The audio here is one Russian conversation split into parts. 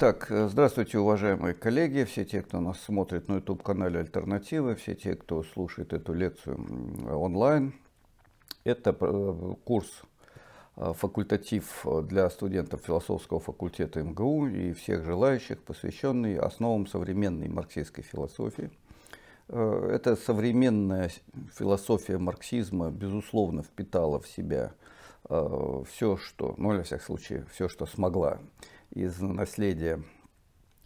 Так, э, здравствуйте, уважаемые коллеги, все те, кто нас смотрит на YouTube-канале Альтернатива, все те, кто слушает эту лекцию онлайн. Это э, курс э, факультатив для студентов философского факультета МГУ и всех желающих, посвященный основам современной марксистской философии. Эта современная философия марксизма, безусловно, впитала в себя все, что, ну, во всяком случае, все, что смогла из наследия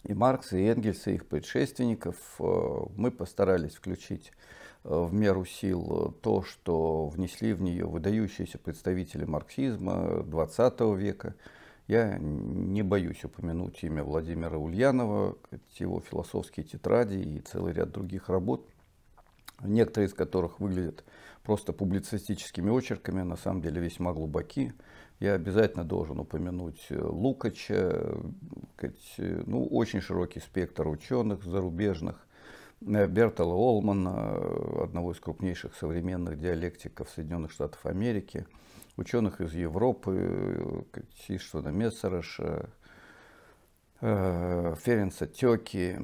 и Маркса, и Энгельса, и их предшественников. Э, мы постарались включить э, в меру сил э, то, что внесли в нее выдающиеся представители марксизма XX века. Я не боюсь упомянуть имя Владимира Ульянова, его философские тетради и целый ряд других работ, некоторые из которых выглядят просто публицистическими очерками, а на самом деле весьма глубоки я обязательно должен упомянуть э, Лукача, э, ну, очень широкий спектр ученых зарубежных, э, Бертола Олмана, одного из крупнейших современных диалектиков Соединенных Штатов Америки, ученых из Европы, Иштвана Мессереша, Ференца Теки,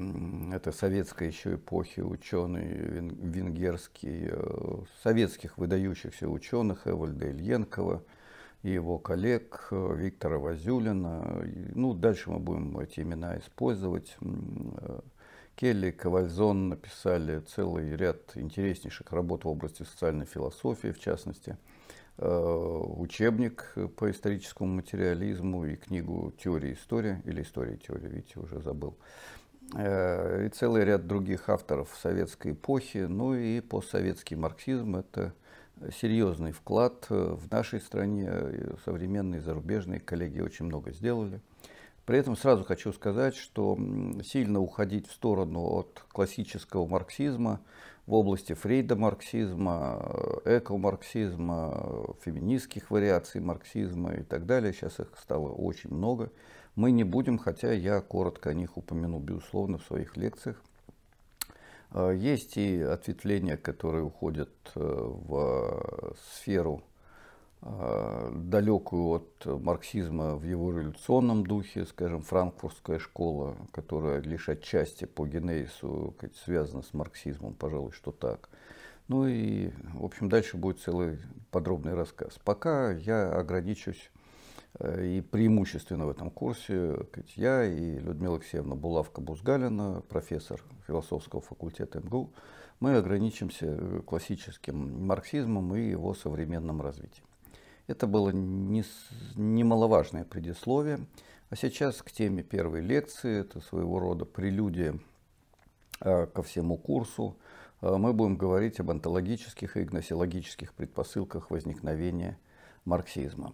это советской еще эпохи ученый венгерский, советских выдающихся ученых Эвальда Ильенкова – и его коллег э, Виктора Вазюлина. Ну, дальше мы будем эти имена использовать. Э, Келли Ковальзон написали целый ряд интереснейших работ в области социальной философии, в частности, э, учебник по историческому материализму и книгу «Теория истории» или «История теории», видите, уже забыл. И целый ряд других авторов советской эпохи, ну и постсоветский марксизм – это серьезный вклад э, в нашей стране, э, современные, зарубежные коллеги очень много сделали. При этом сразу хочу сказать, что сильно уходить в сторону от классического марксизма в области фрейда марксизма, э, эко-марксизма, феминистских вариаций марксизма и так далее, сейчас их стало очень много, мы не будем, хотя я коротко о них упомяну, безусловно, в своих лекциях. Э, есть и ответвления, которые уходят э, в э, сферу далекую от марксизма в его революционном духе, скажем, франкфуртская школа, которая лишь отчасти по генезису связана с марксизмом, пожалуй, что так. Ну и, в общем, дальше будет целый подробный рассказ. Пока я ограничусь Э, и преимущественно в этом курсе я и Людмила Алексеевна Булавка-Бузгалина, профессор философского факультета МГУ, мы ограничимся э, классическим марксизмом и его современным развитием. Это было не, немаловажное предисловие. А сейчас к теме первой лекции, это своего рода прелюдия э, ко всему курсу, мы будем говорить об онтологических и гносиологических предпосылках возникновения – марксизма.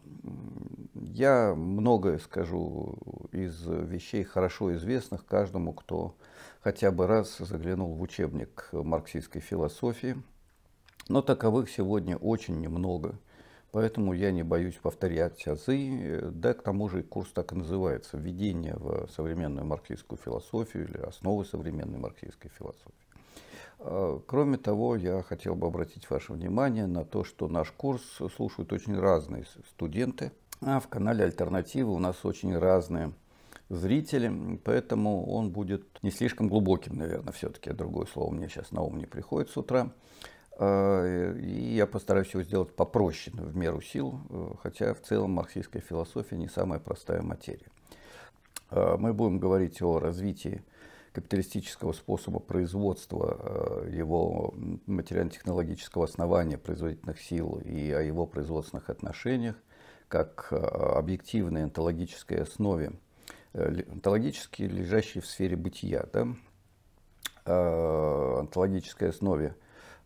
Я многое скажу из вещей, хорошо известных каждому, кто хотя бы раз заглянул в учебник марксистской философии, но таковых сегодня очень немного. Поэтому я не боюсь повторять азы, да к тому же курс так и называется «Введение в современную марксистскую философию» или «Основы современной марксистской философии». Э, кроме того, я хотел бы обратить ваше внимание на то, что наш курс слушают очень разные студенты, а в канале «Альтернатива» у нас очень разные зрители, поэтому он будет не слишком глубоким, наверное, все-таки, другое слово мне сейчас на ум не приходит с утра. Э, и я постараюсь его сделать попроще, в меру сил, э, хотя в целом марксистская философия не самая простая материя. Мы будем говорить о развитии капиталистического способа производства, э, его материально-технологического основания производительных сил и о его производственных отношениях, как э, объективной онтологической основе, э, онтологически лежащей в сфере бытия, да? онтологической основе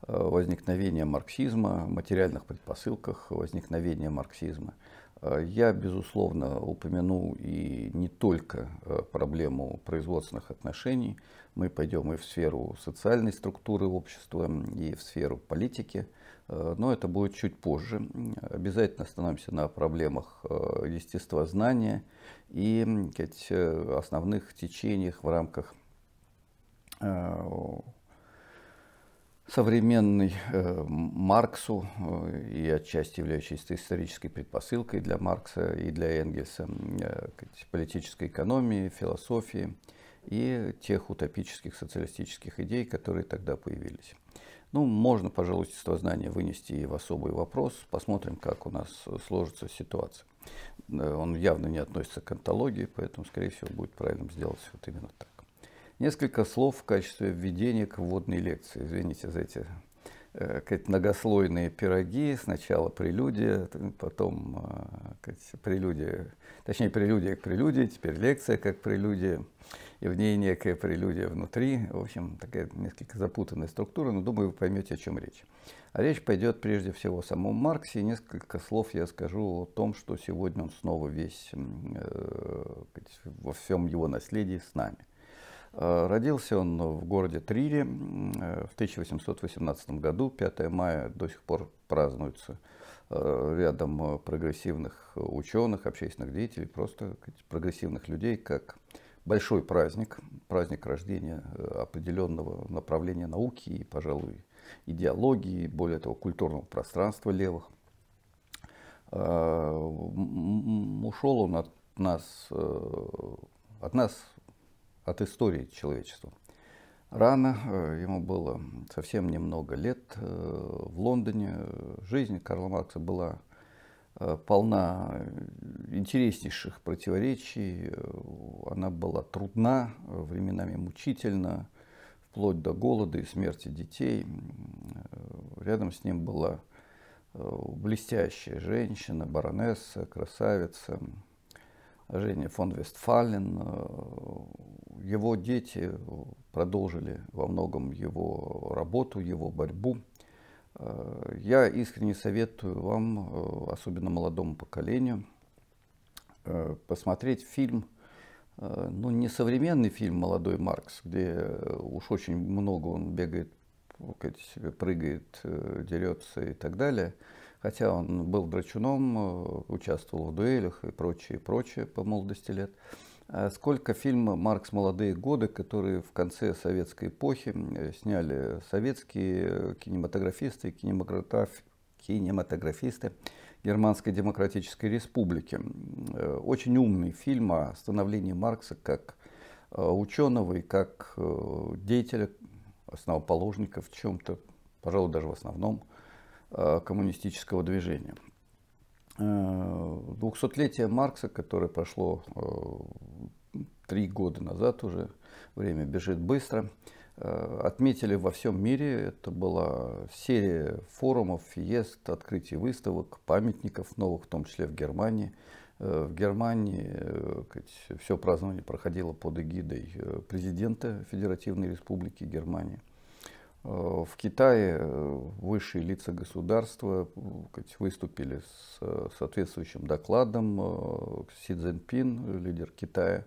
возникновения марксизма, материальных предпосылках возникновения марксизма, Э, я, безусловно, упомяну и не только э, проблему производственных отношений. Мы пойдем и в сферу социальной структуры общества, и в сферу политики. Э, но это будет чуть позже. Обязательно остановимся на проблемах естествознания и сказать, основных течениях в рамках современный э, Марксу э, и отчасти являющийся исторической предпосылкой для Маркса и для Энгельса э, политической экономии, философии и тех утопических социалистических идей, которые тогда появились. Ну, можно, пожалуй, знания вынести и в особый вопрос. Посмотрим, как у нас сложится ситуация. Он явно не относится к антологии, поэтому, скорее всего, будет правильным сделать вот именно так. Несколько слов в качестве введения к вводной лекции. Извините за эти сказать, э, многослойные пироги. Сначала прелюдия, потом сказать, э, прелюдия, точнее прелюдия к прелюдии, теперь лекция как прелюдия, и в ней некая прелюдия внутри. В общем, такая несколько запутанная структура, но думаю, вы поймете, о чем речь. А речь пойдет прежде всего о самом Марксе, и несколько слов я скажу о том, что сегодня он снова весь, э, сказать, во всем его наследии с нами. Э, родился он в городе Трире э, в 1818 году, 5 мая до сих пор празднуется э, рядом прогрессивных ученых, общественных деятелей, просто прогрессивных людей, как большой праздник, праздник рождения определенного направления науки и, пожалуй, идеологии, более того, культурного пространства левых. Ушел он от нас, от нас от истории человечества. Рано, э, ему было совсем немного лет, э, в Лондоне жизнь Карла Маркса была э, полна интереснейших противоречий, она была трудна, временами мучительна, вплоть до голода и смерти детей. Рядом с ним была блестящая женщина, баронесса, красавица, Женя фон Вестфален, э, его дети продолжили во многом его работу, его борьбу. Э, я искренне советую вам, э, особенно молодому поколению, посмотреть фильм, ну, не современный фильм «Молодой Маркс», где уж очень много он бегает, прыгает, дерется и так далее – хотя он был драчуном, э, участвовал в дуэлях и прочее, прочее по молодости лет. А сколько фильмов «Маркс. Молодые годы», которые в конце советской эпохи э, сняли советские кинематографисты и кинематограф... кинематографисты Германской Демократической Республики. Э, очень умный фильм о становлении Маркса как ученого и как деятеля, основоположника в чем-то, пожалуй, даже в основном – Э, коммунистического движения. 200-летие э, Маркса, которое прошло э, три года назад уже, время бежит быстро, отметили во всем мире. Это была серия форумов, фиест, открытий выставок, памятников новых, в том числе в Германии. В Германии все празднование проходило под эгидой президента Федеративной Республики Германии. Э, в Китае э, высшие лица государства э, выступили с соответствующим докладом. Си Цзиньпин, лидер Китая,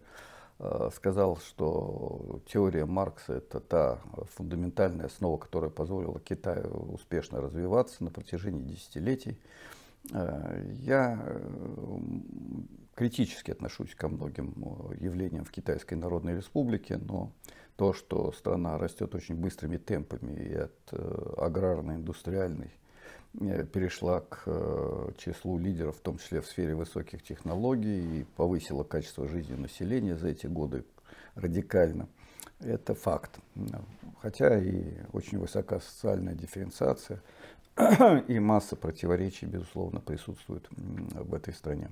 сказал, что теория Маркса – это та фундаментальная основа, которая позволила Китаю успешно развиваться на протяжении десятилетий. Я критически отношусь ко многим явлениям в Китайской Народной Республике, но то, что страна растет очень быстрыми темпами и от э, аграрной, индустриальной э, перешла к э, числу лидеров, в том числе в сфере высоких технологий, и повысила качество жизни населения за эти годы радикально. Это факт. Хотя и очень высока социальная дифференциация, и масса противоречий, безусловно, присутствует в этой стране.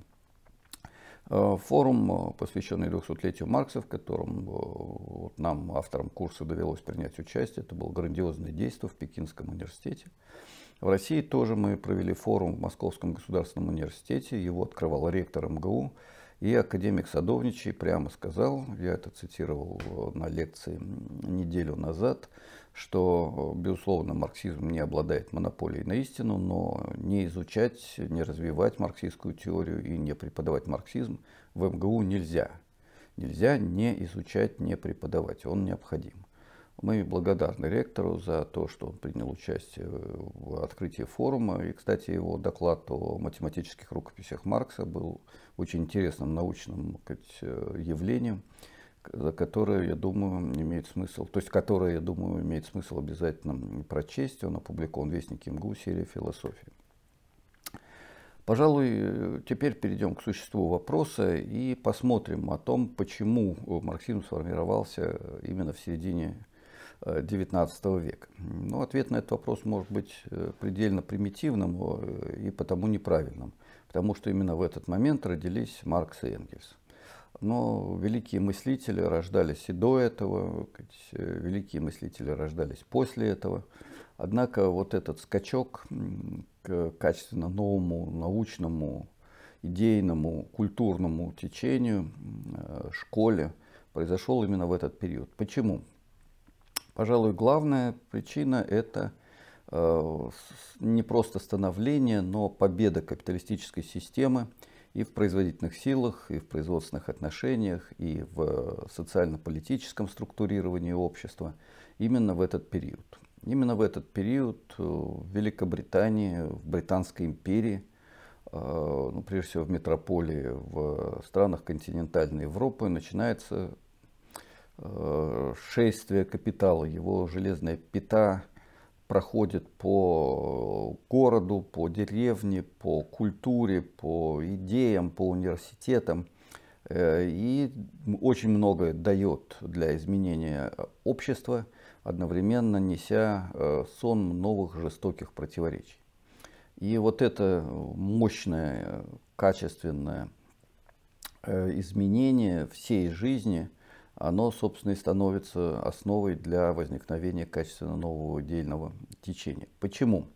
Э, форум, э, посвященный 200-летию Маркса, в котором э, вот нам, авторам курса, довелось принять участие. Это было грандиозное действие в Пекинском университете. В России тоже мы провели форум в Московском государственном университете. Его открывал ректор МГУ. И академик Садовничий прямо сказал, я это цитировал на лекции неделю назад, что, безусловно, марксизм не обладает монополией на истину, но не изучать, не развивать марксистскую теорию и не преподавать марксизм в МГУ нельзя. Нельзя не изучать, не преподавать, он необходим. Мы благодарны ректору за то, что он принял участие в открытии форума. И, кстати, его доклад о математических рукописях Маркса был очень интересным научным сказать, явлением за которую, я думаю, имеет смысл, то есть которое, я думаю, имеет смысл обязательно прочесть. Он опубликован в Вестнике МГУ, серия «Философия». Пожалуй, теперь перейдем к существу вопроса и посмотрим о том, почему марксизм сформировался именно в середине XIX э, века. Но ну, ответ на этот вопрос может быть э, предельно примитивным э, и потому неправильным, потому что именно в этот момент родились Маркс и Энгельс. Но великие мыслители рождались и до этого, э, великие мыслители рождались после этого. Однако вот этот скачок к качественно новому научному, идейному, культурному течению, э, школе произошел именно в этот период. Почему? Пожалуй, главная причина – это э, не просто становление, но победа капиталистической системы – и в производительных силах, и в производственных отношениях, и в э, социально-политическом структурировании общества именно в этот период. Именно в этот период э, в Великобритании, в Британской империи, э, ну, прежде всего в метрополии, в странах континентальной Европы начинается шествие капитала, его железная пята – проходит по э, городу, по деревне, по культуре, по идеям, по университетам. Э, и очень многое дает для изменения общества, одновременно неся э, сон новых жестоких противоречий. И вот это мощное, качественное изменение всей жизни – оно, собственно, и становится основой для возникновения качественно нового отдельного течения. Почему?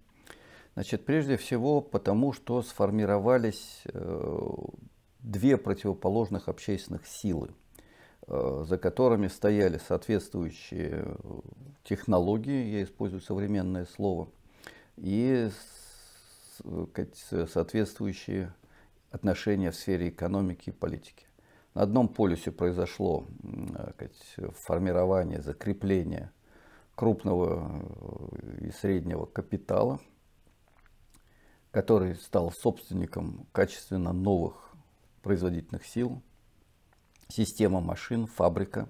Значит, прежде всего потому, что сформировались э, две противоположных общественных силы, э, за которыми стояли соответствующие э, технологии, я использую современное слово, и соответствующие отношения в сфере экономики и политики на одном полюсе произошло э, сказать, формирование, закрепление крупного э, и среднего капитала, который стал собственником качественно новых производительных сил, система машин, фабрика.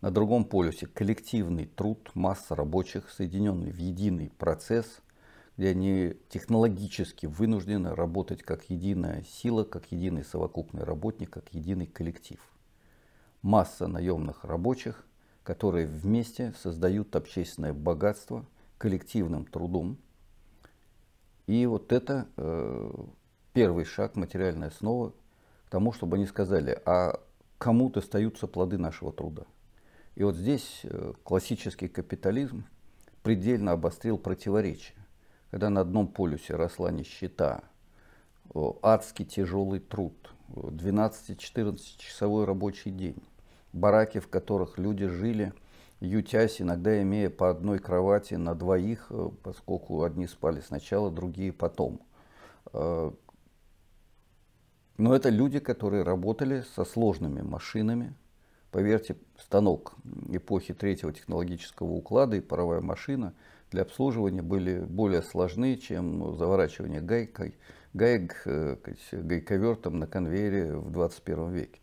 На другом полюсе коллективный труд масс рабочих, соединенный в единый процесс – где они технологически вынуждены работать как единая сила, как единый совокупный работник, как единый коллектив. Масса наемных рабочих, которые вместе создают общественное богатство коллективным трудом. И вот это э, первый шаг, материальная основа к тому, чтобы они сказали, а кому достаются плоды нашего труда. И вот здесь э, классический капитализм предельно обострил противоречия когда на одном полюсе росла нищета, адский тяжелый труд, 12-14 часовой рабочий день, бараки, в которых люди жили, ютясь, иногда имея по одной кровати на двоих, поскольку одни спали сначала, другие потом. Э, но это люди, которые работали со сложными машинами. Поверьте, станок эпохи третьего технологического уклада и паровая машина – для обслуживания были более сложны, чем заворачивание гайкой, гайк, э, гайковертом на конвейере в 21 веке.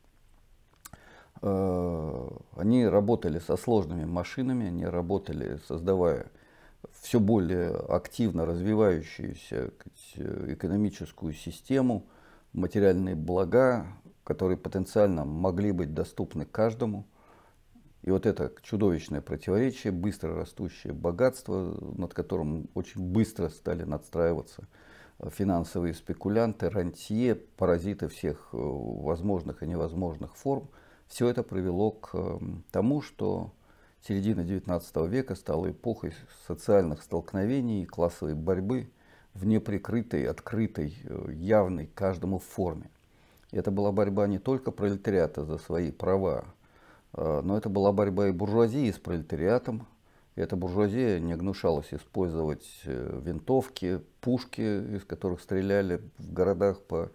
Э, они работали со сложными машинами, они работали, создавая все более активно развивающуюся э, экономическую систему, материальные блага, которые потенциально могли быть доступны каждому – и вот это чудовищное противоречие, быстро растущее богатство, над которым очень быстро стали надстраиваться э, финансовые спекулянты, рантье, паразиты всех э, возможных и невозможных форм, все это привело к эм, тому, что середина XIX века стала эпохой социальных столкновений и классовой борьбы в неприкрытой, открытой, э, явной каждому форме. И это была борьба не только пролетариата за свои права, Э, но это была борьба и буржуазии с пролетариатом. И эта буржуазия не гнушалась использовать э, винтовки, пушки, из которых стреляли в городах по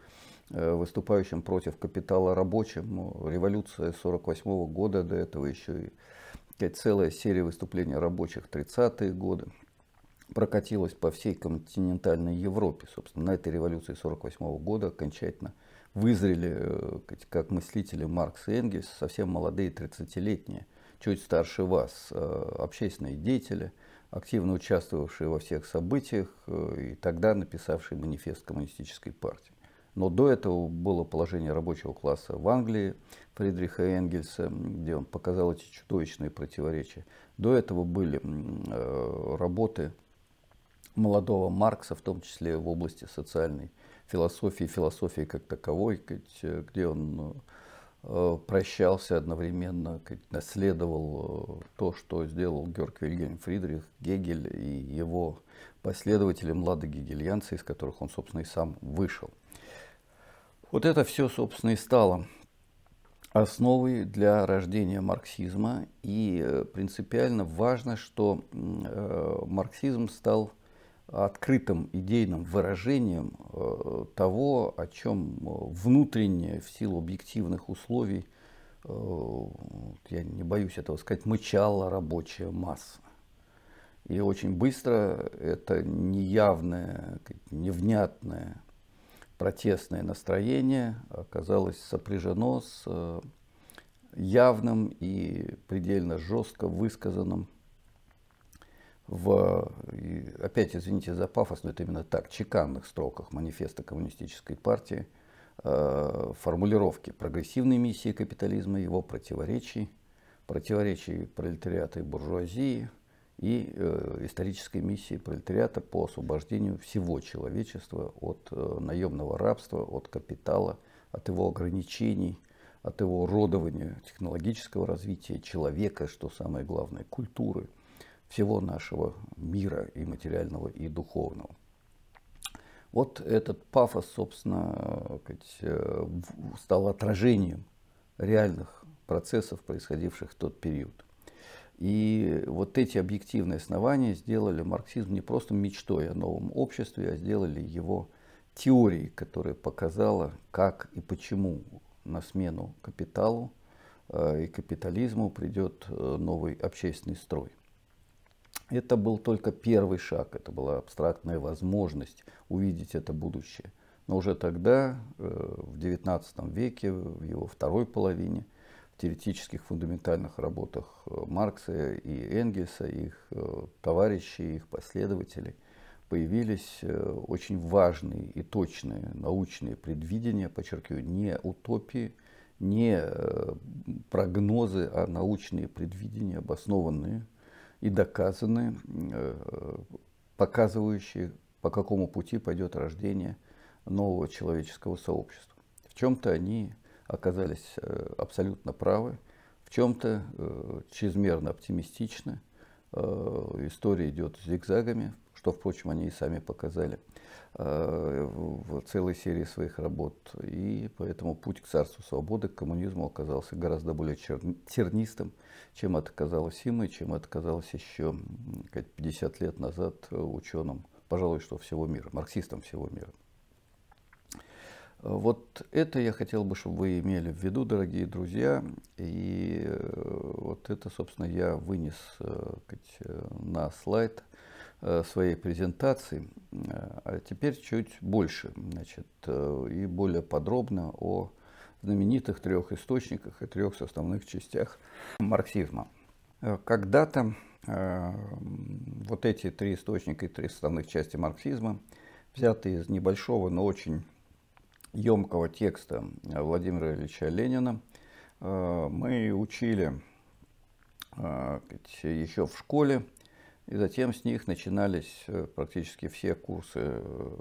э, выступающим против капитала рабочим. Ну, революция 1948 года, до этого еще и целая серия выступлений рабочих 30-е годы прокатилась по всей континентальной Европе. Собственно, на этой революции 1948 года окончательно – вызрели э, как мыслители Маркс и Энгельс, совсем молодые 30-летние, чуть старше вас, э, общественные деятели, активно участвовавшие во всех событиях э, и тогда написавшие манифест коммунистической партии. Но до этого было положение рабочего класса в Англии Фридриха Энгельса, где он показал эти чудовищные противоречия. До этого были работы молодого Маркса, в том числе в области социальной философии, философии как таковой, э, где он э, прощался одновременно, наследовал э, то, что сделал Георг Вильгельм Фридрих, Гегель и его последователи, младые гегельянцы, из которых он, собственно, и сам вышел. Вот это все, собственно, и стало основой для рождения марксизма. И принципиально важно, что марксизм стал открытым идейным выражением э, того, о чем э, внутренне в силу объективных условий, э, я не боюсь этого сказать, мычала рабочая масса. И очень быстро это неявное, невнятное протестное настроение оказалось сопряжено с явным и предельно жестко высказанным в, опять извините за пафос, но это именно так, чеканных строках манифеста коммунистической партии, э, формулировки прогрессивной миссии капитализма, его противоречий, противоречий пролетариата и буржуазии и э, исторической миссии пролетариата по освобождению всего человечества от э, наемного рабства, от капитала, от его ограничений, от его уродования технологического развития человека, что самое главное, культуры – всего нашего мира и материального, и духовного. Вот этот пафос, собственно, э, э, стал отражением реальных процессов, происходивших в тот период. И вот эти объективные основания сделали марксизм не просто мечтой о новом обществе, а сделали его теорией, которая показала, как и почему на смену капиталу э, и капитализму придет новый общественный строй. Это был только первый шаг, это была абстрактная возможность увидеть это будущее. Но уже тогда, э, в XIX веке, в его второй половине, в теоретических фундаментальных работах э, Маркса и Энгельса, их э, товарищей, их последователей, появились очень важные и точные научные предвидения, подчеркиваю, не утопии, не прогнозы, а научные предвидения, обоснованные – и доказанные, э, показывающие, по какому пути пойдет рождение нового человеческого сообщества. В чем-то они оказались э, абсолютно правы, в чем-то э, чрезмерно оптимистичны. История идет зигзагами, что, впрочем, они и сами показали э, в целой серии своих работ. И поэтому путь к царству свободы, к коммунизму оказался гораздо более тернистым, чем это казалось им, и чем это казалось еще 50 лет назад э, ученым, пожалуй, что всего мира, марксистам всего мира. Вот это я хотел бы, чтобы вы имели в виду, дорогие друзья. И э, вот это, собственно, я вынес на слайд – Э, своей презентации, э, а теперь чуть больше значит, э, и более подробно о знаменитых трех источниках и трех составных частях марксизма. Когда-то вот эти три источника и три составных части марксизма взяты из небольшого, но очень емкого текста Владимира Ильича Ленина. Мы учили еще в школе, и затем с них начинались э, практически все курсы э,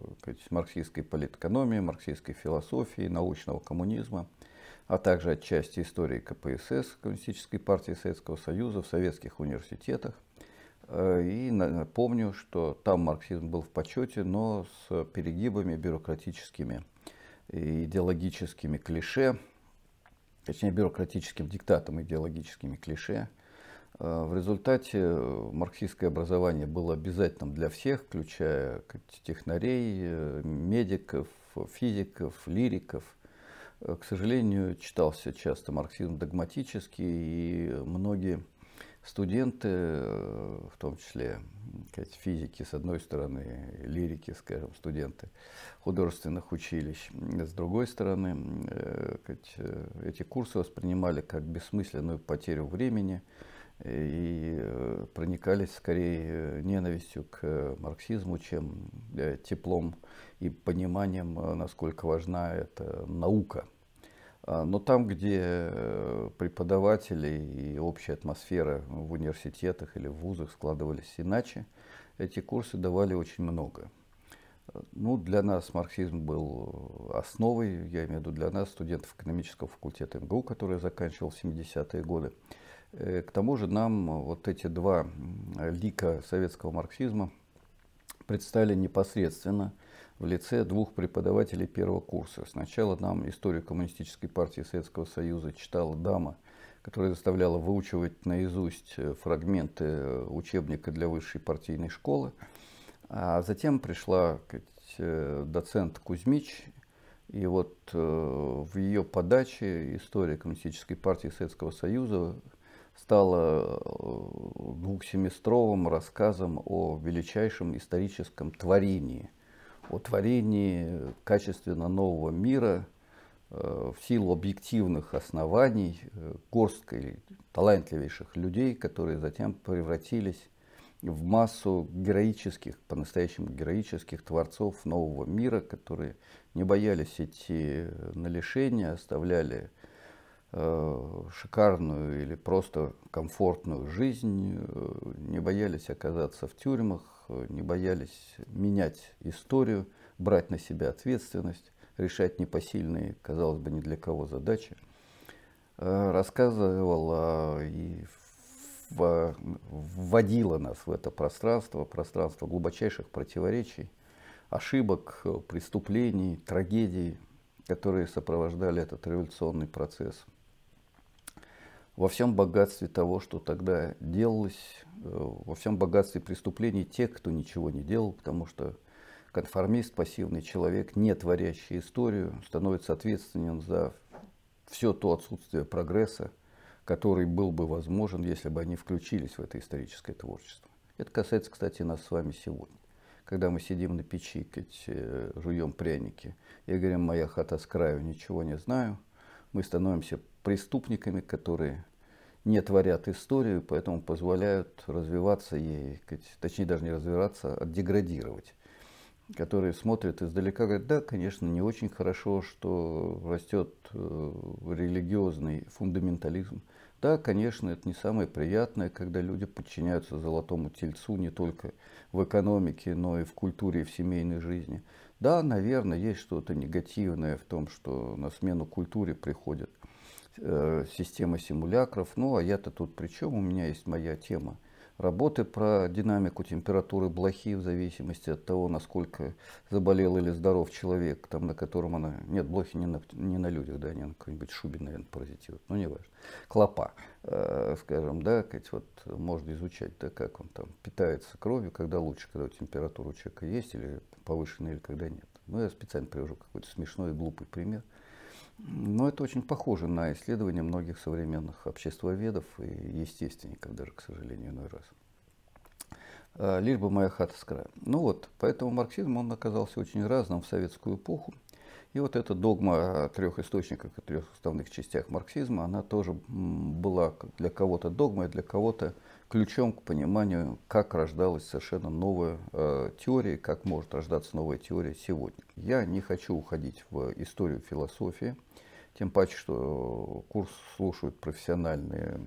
марксистской политэкономии, марксистской философии, научного коммунизма, а также отчасти истории КПСС, Коммунистической партии Советского Союза в советских университетах. Э, и напомню, что там марксизм был в почете, но с перегибами бюрократическими и идеологическими клише, точнее бюрократическим диктатом идеологическими клише – Э, в результате э, марксистское образование было обязательным для всех, включая технарей, э, медиков, физиков, лириков. К сожалению, читался часто марксизм догматически, и многие студенты, в том числе физики с одной стороны, лирики, скажем, студенты художественных училищ, с другой стороны, эти курсы воспринимали как бессмысленную потерю времени, и э, проникались скорее э, ненавистью к э, марксизму, чем теплом и пониманием, насколько важна эта наука. А, но там, где преподаватели и общая атмосфера в университетах или в вузах складывались иначе, эти курсы давали очень много. Ну, для нас марксизм был основой, я имею в виду для нас, студентов экономического факультета МГУ, который заканчивал в 70-е годы. Э, к тому же нам э, вот эти два лика советского марксизма предстали непосредственно в лице двух преподавателей первого курса. Сначала нам историю Коммунистической партии Советского Союза читала дама, которая заставляла выучивать наизусть э, фрагменты учебника для высшей партийной школы. А затем пришла сказать, доцент Кузьмич, и вот в ее подаче история Коммунистической партии Советского Союза стала э, двухсеместровым рассказом о величайшем историческом творении, о творении качественно нового мира э, в силу объективных оснований э, горской талантливейших людей, которые затем превратились в массу героических, по-настоящему героических творцов нового мира, которые не боялись идти на лишения, оставляли Э, шикарную или просто комфортную жизнь, э, не боялись оказаться в тюрьмах, э, не боялись менять историю, брать на себя ответственность, решать непосильные, казалось бы, ни для кого задачи. Рассказывала и вводила нас в это пространство, пространство глубочайших противоречий, ошибок, преступлений, трагедий, которые сопровождали этот революционный процесс – во всем богатстве того, что тогда делалось, э, во всем богатстве преступлений тех, кто ничего не делал, потому что конформист, пассивный человек, не творящий историю, становится ответственен за все то отсутствие прогресса, который был бы возможен, если бы они включились в это историческое творчество. Это касается, кстати, нас с вами сегодня. Когда мы сидим на печи, э, жуем пряники и говорим «моя хата с краю, ничего не знаю», мы становимся преступниками, которые не творят историю, поэтому позволяют развиваться ей, точнее даже не развиваться, а деградировать которые смотрят издалека, говорят, да, конечно, не очень хорошо, что растет э, религиозный фундаментализм. Да, конечно, это не самое приятное, когда люди подчиняются золотому тельцу не только в экономике, но и в культуре и в семейной жизни. Да, наверное, есть что-то негативное в том, что на смену культуре приходят Э, система симулякров. Ну а я-то тут при чем? У меня есть моя тема. Работы про динамику температуры блохи в зависимости от того, насколько заболел или здоров человек, там, на котором она... Нет, блохи не на, не на людях, да, они на какой-нибудь шубе, наверное, паразитируют, ну, не важно. Клопа, э, скажем, да, хоть вот можно изучать, да, как он там питается кровью, когда лучше, когда температура у человека есть или повышенная, или когда нет. Ну, я специально привожу какой-то смешной и глупый пример – но это очень похоже на исследования многих современных обществоведов и естественников даже, к сожалению, иной раз. А, лишь бы моя хата с края. Ну вот, поэтому марксизм, он оказался очень разным в советскую эпоху. И вот эта догма о трех источниках и трех основных частях марксизма, она тоже была для кого-то догмой, для кого-то ключом к пониманию, как рождалась совершенно новая э, теория, как может рождаться новая теория сегодня. Я не хочу уходить в историю философии – тем паче, что э, курс слушают профессиональные,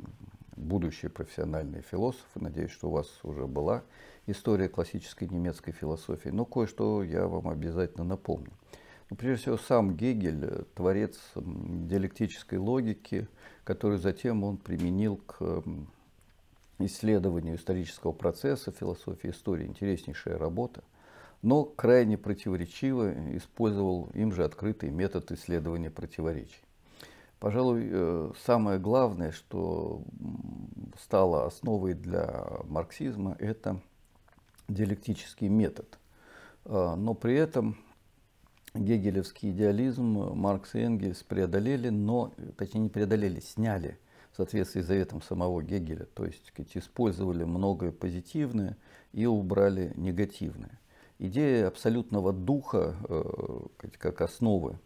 будущие профессиональные философы. Надеюсь, что у вас уже была история классической немецкой философии. Но кое-что я вам обязательно напомню. Но ну, прежде всего, сам Гегель э, – творец диалектической логики, которую затем он применил к исследованию исторического процесса, философии истории. Интереснейшая работа но крайне противоречиво использовал им же открытый метод исследования противоречий. Пожалуй, э, самое главное, что стало основой для марксизма, это диалектический метод. Э, но при этом гегелевский идеализм Маркс и Энгельс преодолели, но, точнее, не преодолели, сняли в соответствии с заветом самого Гегеля. То есть сказать, использовали многое позитивное и убрали негативное идея абсолютного духа э, как основы,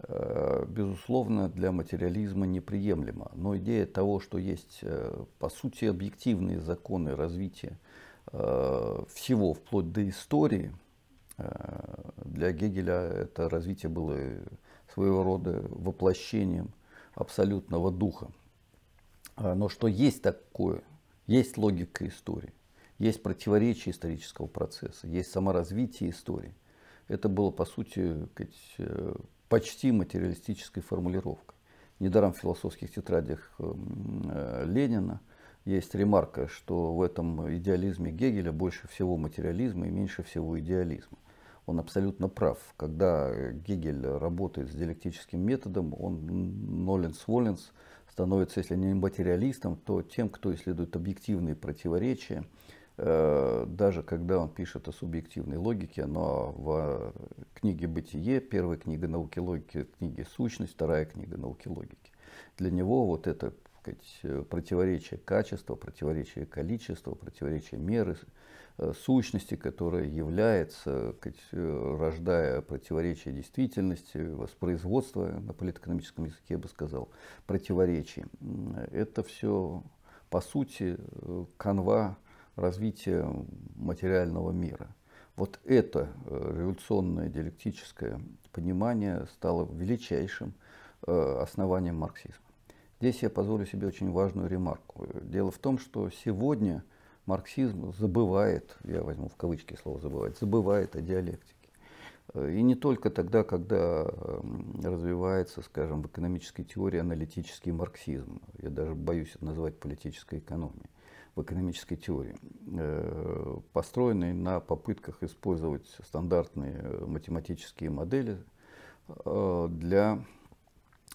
э, безусловно, для материализма неприемлема. Но идея того, что есть, э, по сути, объективные законы развития всего, вплоть до истории, для Гегеля это развитие было своего рода воплощением абсолютного духа. А, но что есть такое, есть логика истории есть противоречие исторического процесса, есть саморазвитие истории. Это было, по сути, э, почти материалистической формулировкой. Недаром в философских тетрадях эм, э, Ленина есть ремарка, что в этом идеализме Гегеля больше всего материализма и меньше всего идеализма. Он абсолютно прав. Когда Гегель работает с диалектическим методом, он ноленс-воленс становится, если не материалистом, то тем, кто исследует объективные противоречия, Э, даже когда он пишет о субъективной логике, но в книге «Бытие», первая книга науки логики, книги «Сущность», вторая книга науки логики. Для него вот это противоречие качества, противоречие количества, противоречие меры, э, сущности, которая является, э, рождая противоречие действительности, воспроизводство, на политэкономическом языке я бы сказал, противоречий. Это все, по сути, канва развития материального мира. Вот это э, революционное диалектическое понимание стало величайшим э, основанием марксизма. Здесь я позволю себе очень важную ремарку. Дело в том, что сегодня марксизм забывает, я возьму в кавычки слово забывает, забывает о диалектике. Э, и не только тогда, когда эм, развивается, скажем, в экономической теории аналитический марксизм. Я даже боюсь это назвать политической экономией в экономической теории, э, построенный на попытках использовать стандартные математические модели э, для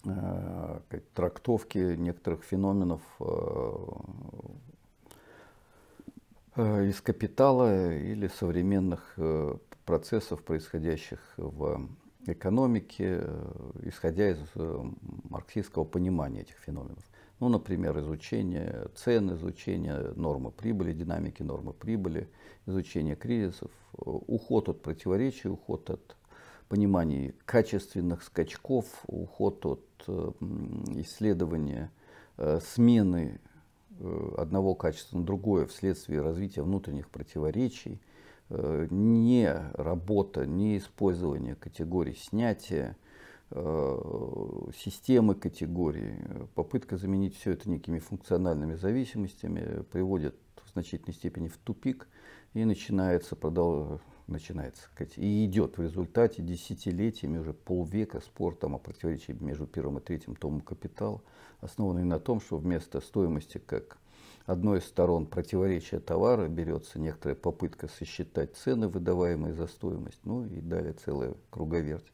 э, трактовки некоторых феноменов из капитала или современных процессов, происходящих в экономике, исходя из марксистского понимания этих феноменов. Ну, например, изучение цен, изучение нормы прибыли, динамики нормы прибыли, изучение кризисов, э, уход от противоречий, уход от понимания качественных скачков, уход от э, исследования э, смены одного качества на другое вследствие развития внутренних противоречий, не работа, не использование категорий снятия, Э, системы, категорий. Попытка заменить все это некими функциональными зависимостями приводит в значительной степени в тупик и начинается, продол... начинается и идет в результате десятилетиями, уже полвека спор там, о а противоречии между первым и третьим томом «Капитал», основанный на том, что вместо стоимости как одной из сторон противоречия товара берется некоторая попытка сосчитать цены, выдаваемые за стоимость, ну и далее целая круговерть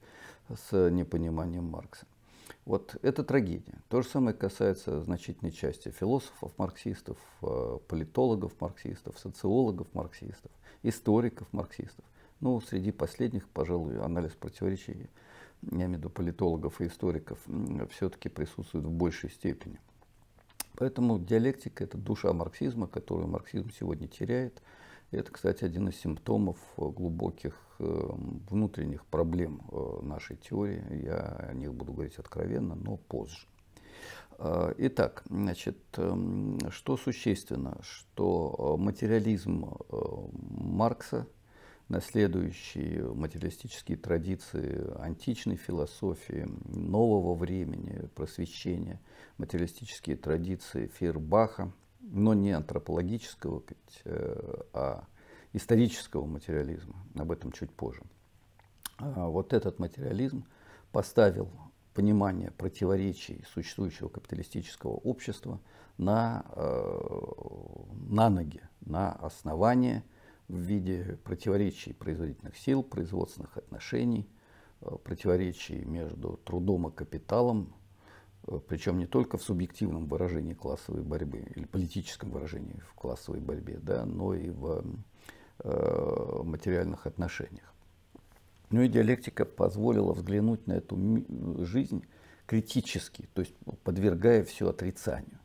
с непониманием Маркса. Вот это трагедия. То же самое касается значительной части философов, марксистов, э, политологов, марксистов, социологов, марксистов, историков, марксистов. Ну, среди последних, пожалуй, анализ противоречий, я имею в виду политологов и историков, все-таки присутствует в большей степени. Поэтому диалектика – это душа марксизма, которую марксизм сегодня теряет – это, кстати, один из симптомов э, глубоких эм, внутренних проблем э, нашей теории. Я о них буду говорить откровенно, но позже. Э, итак, значит, эм, что существенно, что материализм Маркса, наследующий материалистические традиции античной философии, нового времени, просвещения, материалистические традиции Фейербаха, но не антропологического, э, а исторического материализма. Об этом чуть позже. А вот этот материализм поставил понимание противоречий существующего капиталистического общества на, э, на ноги, на основание в виде противоречий производительных сил, производственных отношений, э, противоречий между трудом и капиталом, Э, причем не только в субъективном выражении классовой борьбы или политическом выражении в классовой борьбе, да, но и в э, материальных отношениях. Ну и диалектика позволила взглянуть на эту жизнь критически, то есть подвергая все отрицанию.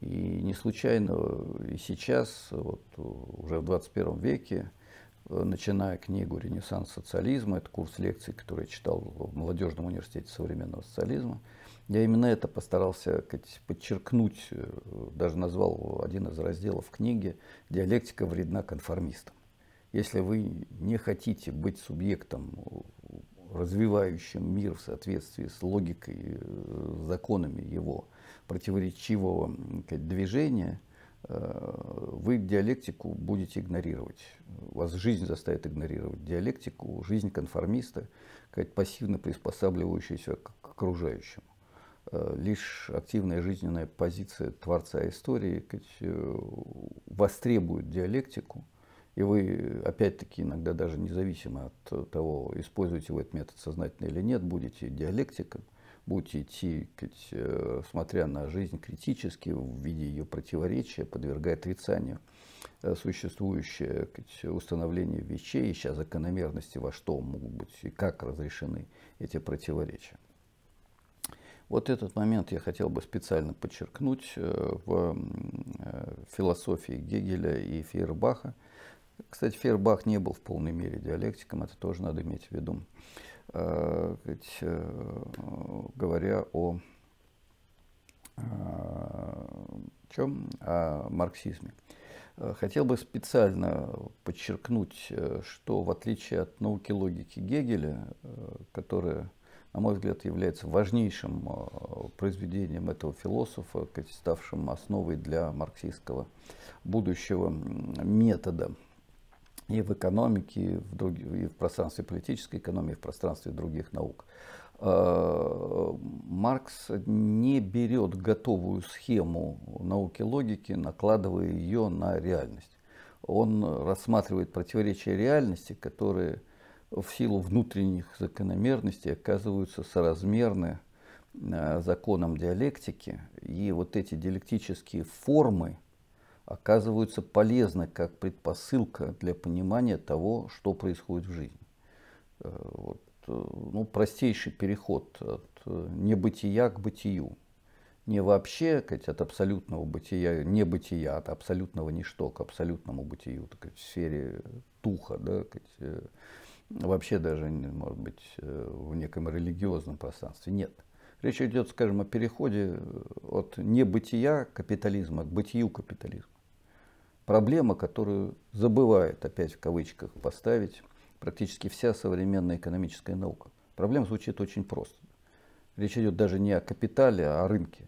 И не случайно э, и сейчас, вот, уже в 21 веке, э, начиная книгу «Ренессанс социализма», это курс лекций, который я читал в Молодежном университете современного социализма, я именно это постарался как, подчеркнуть, э, даже назвал один из разделов книги «Диалектика вредна конформистам». Если вы не хотите быть субъектом, развивающим мир в соответствии с логикой, э, законами его противоречивого как, движения, э, вы диалектику будете игнорировать. Вас жизнь заставит игнорировать диалектику, жизнь конформиста, как пассивно приспосабливающаяся к окружающему. Э, лишь активная жизненная позиция творца истории э, востребует диалектику, и вы, опять-таки, иногда даже независимо от того, используете вы этот метод сознательно или нет, будете диалектиком, будете идти, э, смотря на жизнь критически, в виде ее противоречия, подвергая отрицанию существующее установление вещей, ища закономерности, во что могут быть и как разрешены эти противоречия. Вот этот момент я хотел бы специально подчеркнуть э, в э, философии Гегеля и Фейербаха. Кстати, Фейербах не был в полной мере диалектиком, это тоже надо иметь в виду. Э, ведь, говоря о чем? О марксизме. Хотел бы специально подчеркнуть, что в отличие от науки логики Гегеля, которая на мой взгляд, является важнейшим э, произведением этого философа, ставшим основой для марксистского будущего метода и в экономике, и в, друг... и в пространстве политической экономии, и в пространстве других наук. Э, Маркс не берет готовую схему науки логики, накладывая ее на реальность. Он рассматривает противоречия реальности, которые – в силу внутренних закономерностей оказываются соразмерны э, законам диалектики, и вот эти диалектические формы оказываются полезны как предпосылка для понимания того, что происходит в жизни. Э, вот, э, ну, простейший переход от небытия к бытию. Не вообще сказать, от абсолютного бытия, не бытия, от абсолютного ничто к абсолютному бытию, так сказать, в сфере туха, да, сказать, вообще даже, может быть, э, в неком религиозном пространстве. Нет. Речь идет, скажем, о переходе э, от небытия капитализма к бытию капитализма. Проблема, которую забывает, опять в кавычках поставить, практически вся современная экономическая наука. Проблема звучит очень просто. Речь идет даже не о капитале, а о рынке.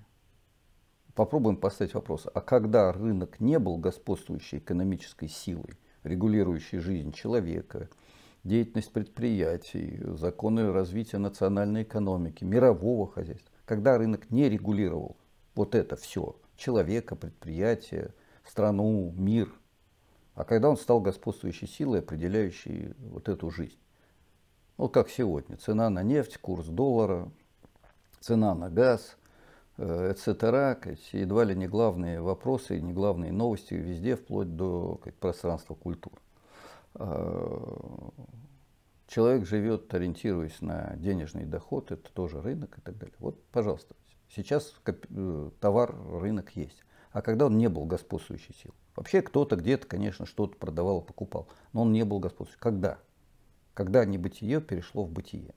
Попробуем поставить вопрос, а когда рынок не был господствующей экономической силой, регулирующей жизнь человека, деятельность предприятий, законы развития национальной экономики, мирового хозяйства. Когда рынок не регулировал вот это все, человека, предприятия, страну, мир, а когда он стал господствующей силой, определяющей вот эту жизнь. Вот как сегодня. Цена на нефть, курс доллара, цена на газ, э, etc. Едва ли не главные вопросы, не главные новости везде, вплоть до как, пространства культуры. Э, человек живет, ориентируясь на денежный доход, это тоже рынок и так далее. Вот, пожалуйста, сейчас э, товар, рынок есть. А когда он не был господствующей силой? Вообще кто-то где-то, конечно, что-то продавал покупал, но он не был господствующим. Когда? Когда небытие перешло в бытие.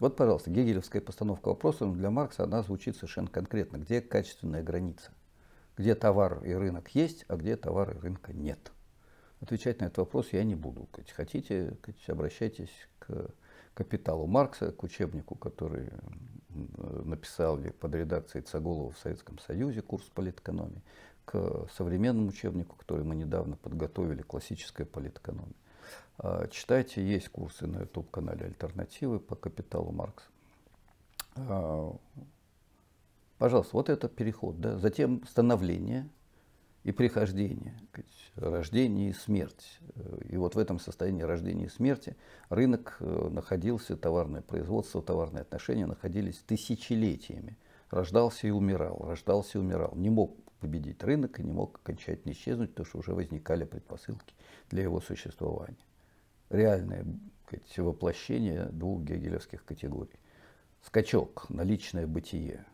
Вот, пожалуйста, гегелевская постановка вопроса для Маркса, она звучит совершенно конкретно. Где качественная граница? Где товар и рынок есть, а где товар и рынка нет. Отвечать на этот вопрос я не буду. Хотите, обращайтесь к капиталу Маркса, к учебнику, который написал под редакцией Цаголова в Советском Союзе курс политэкономии, к современному учебнику, который мы недавно подготовили, классическая политэкономия. А, читайте, есть курсы на YouTube-канале «Альтернативы» по капиталу Маркса. А, пожалуйста, вот это переход, да? затем становление – и прихождение, рождение и смерть. И вот в этом состоянии рождения и смерти рынок э, находился, товарное производство, товарные отношения находились тысячелетиями. Рождался и умирал, рождался и умирал. Не мог победить рынок и не мог окончательно исчезнуть, потому что уже возникали предпосылки для его существования. Реальное сказать, воплощение двух гегелевских категорий. Скачок, наличное бытие –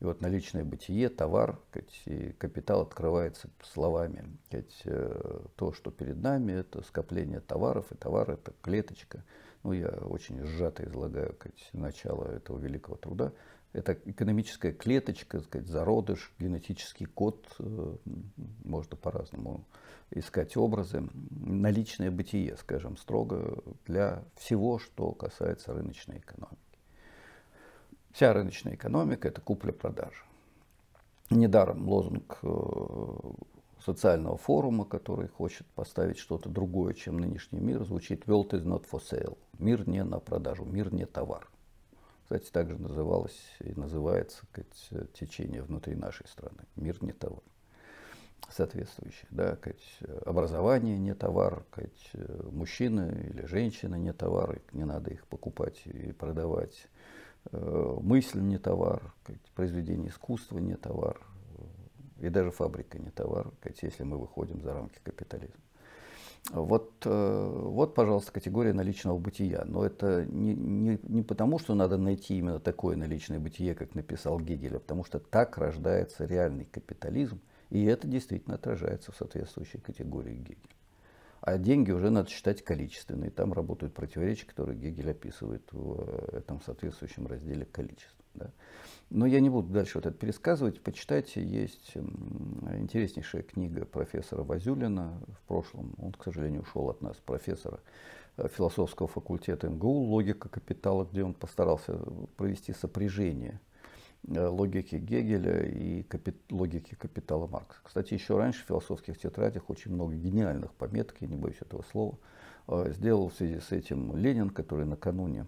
и вот наличное бытие, товар и капитал открывается словами. Э, то, что перед нами, это скопление товаров, и товар – это клеточка. Ну, я очень сжато излагаю начало этого великого труда. Это экономическая клеточка, сказать, зародыш, генетический код, э, можно по-разному искать образы, наличное бытие, скажем, строго для всего, что касается рыночной экономики. Вся рыночная экономика – это купля-продажа. Недаром лозунг э, социального форума, который хочет поставить что-то другое, чем нынешний мир, звучит «World is not for sale». Мир не на продажу, мир не товар. Кстати, также называлось и называется сказать, течение внутри нашей страны. Мир не товар Соответствующее, Да, сказать, образование не товар, сказать, мужчины или женщины не товары, не надо их покупать и продавать. Э, мысль не товар, произведение искусства не товар, э, и даже фабрика не товар, если мы выходим за рамки капитализма. Вот, э, вот, пожалуйста, категория наличного бытия. Но это не, не, не потому, что надо найти именно такое наличное бытие, как написал Гегель, а потому что так рождается реальный капитализм, и это действительно отражается в соответствующей категории Гегеля а деньги уже надо считать количественные. Там работают противоречия, которые Гегель описывает в э, этом соответствующем разделе количества. Да. Но я не буду дальше вот это пересказывать. Почитайте, есть интереснейшая книга профессора Вазюлина в прошлом. Он, к сожалению, ушел от нас, профессора э, философского факультета МГУ «Логика капитала», где он постарался провести сопряжение Э, логики Гегеля и капит... логики капитала Маркса. Кстати, еще раньше в философских тетрадях очень много гениальных пометок, я не боюсь этого слова, э, сделал в связи с этим Ленин, который накануне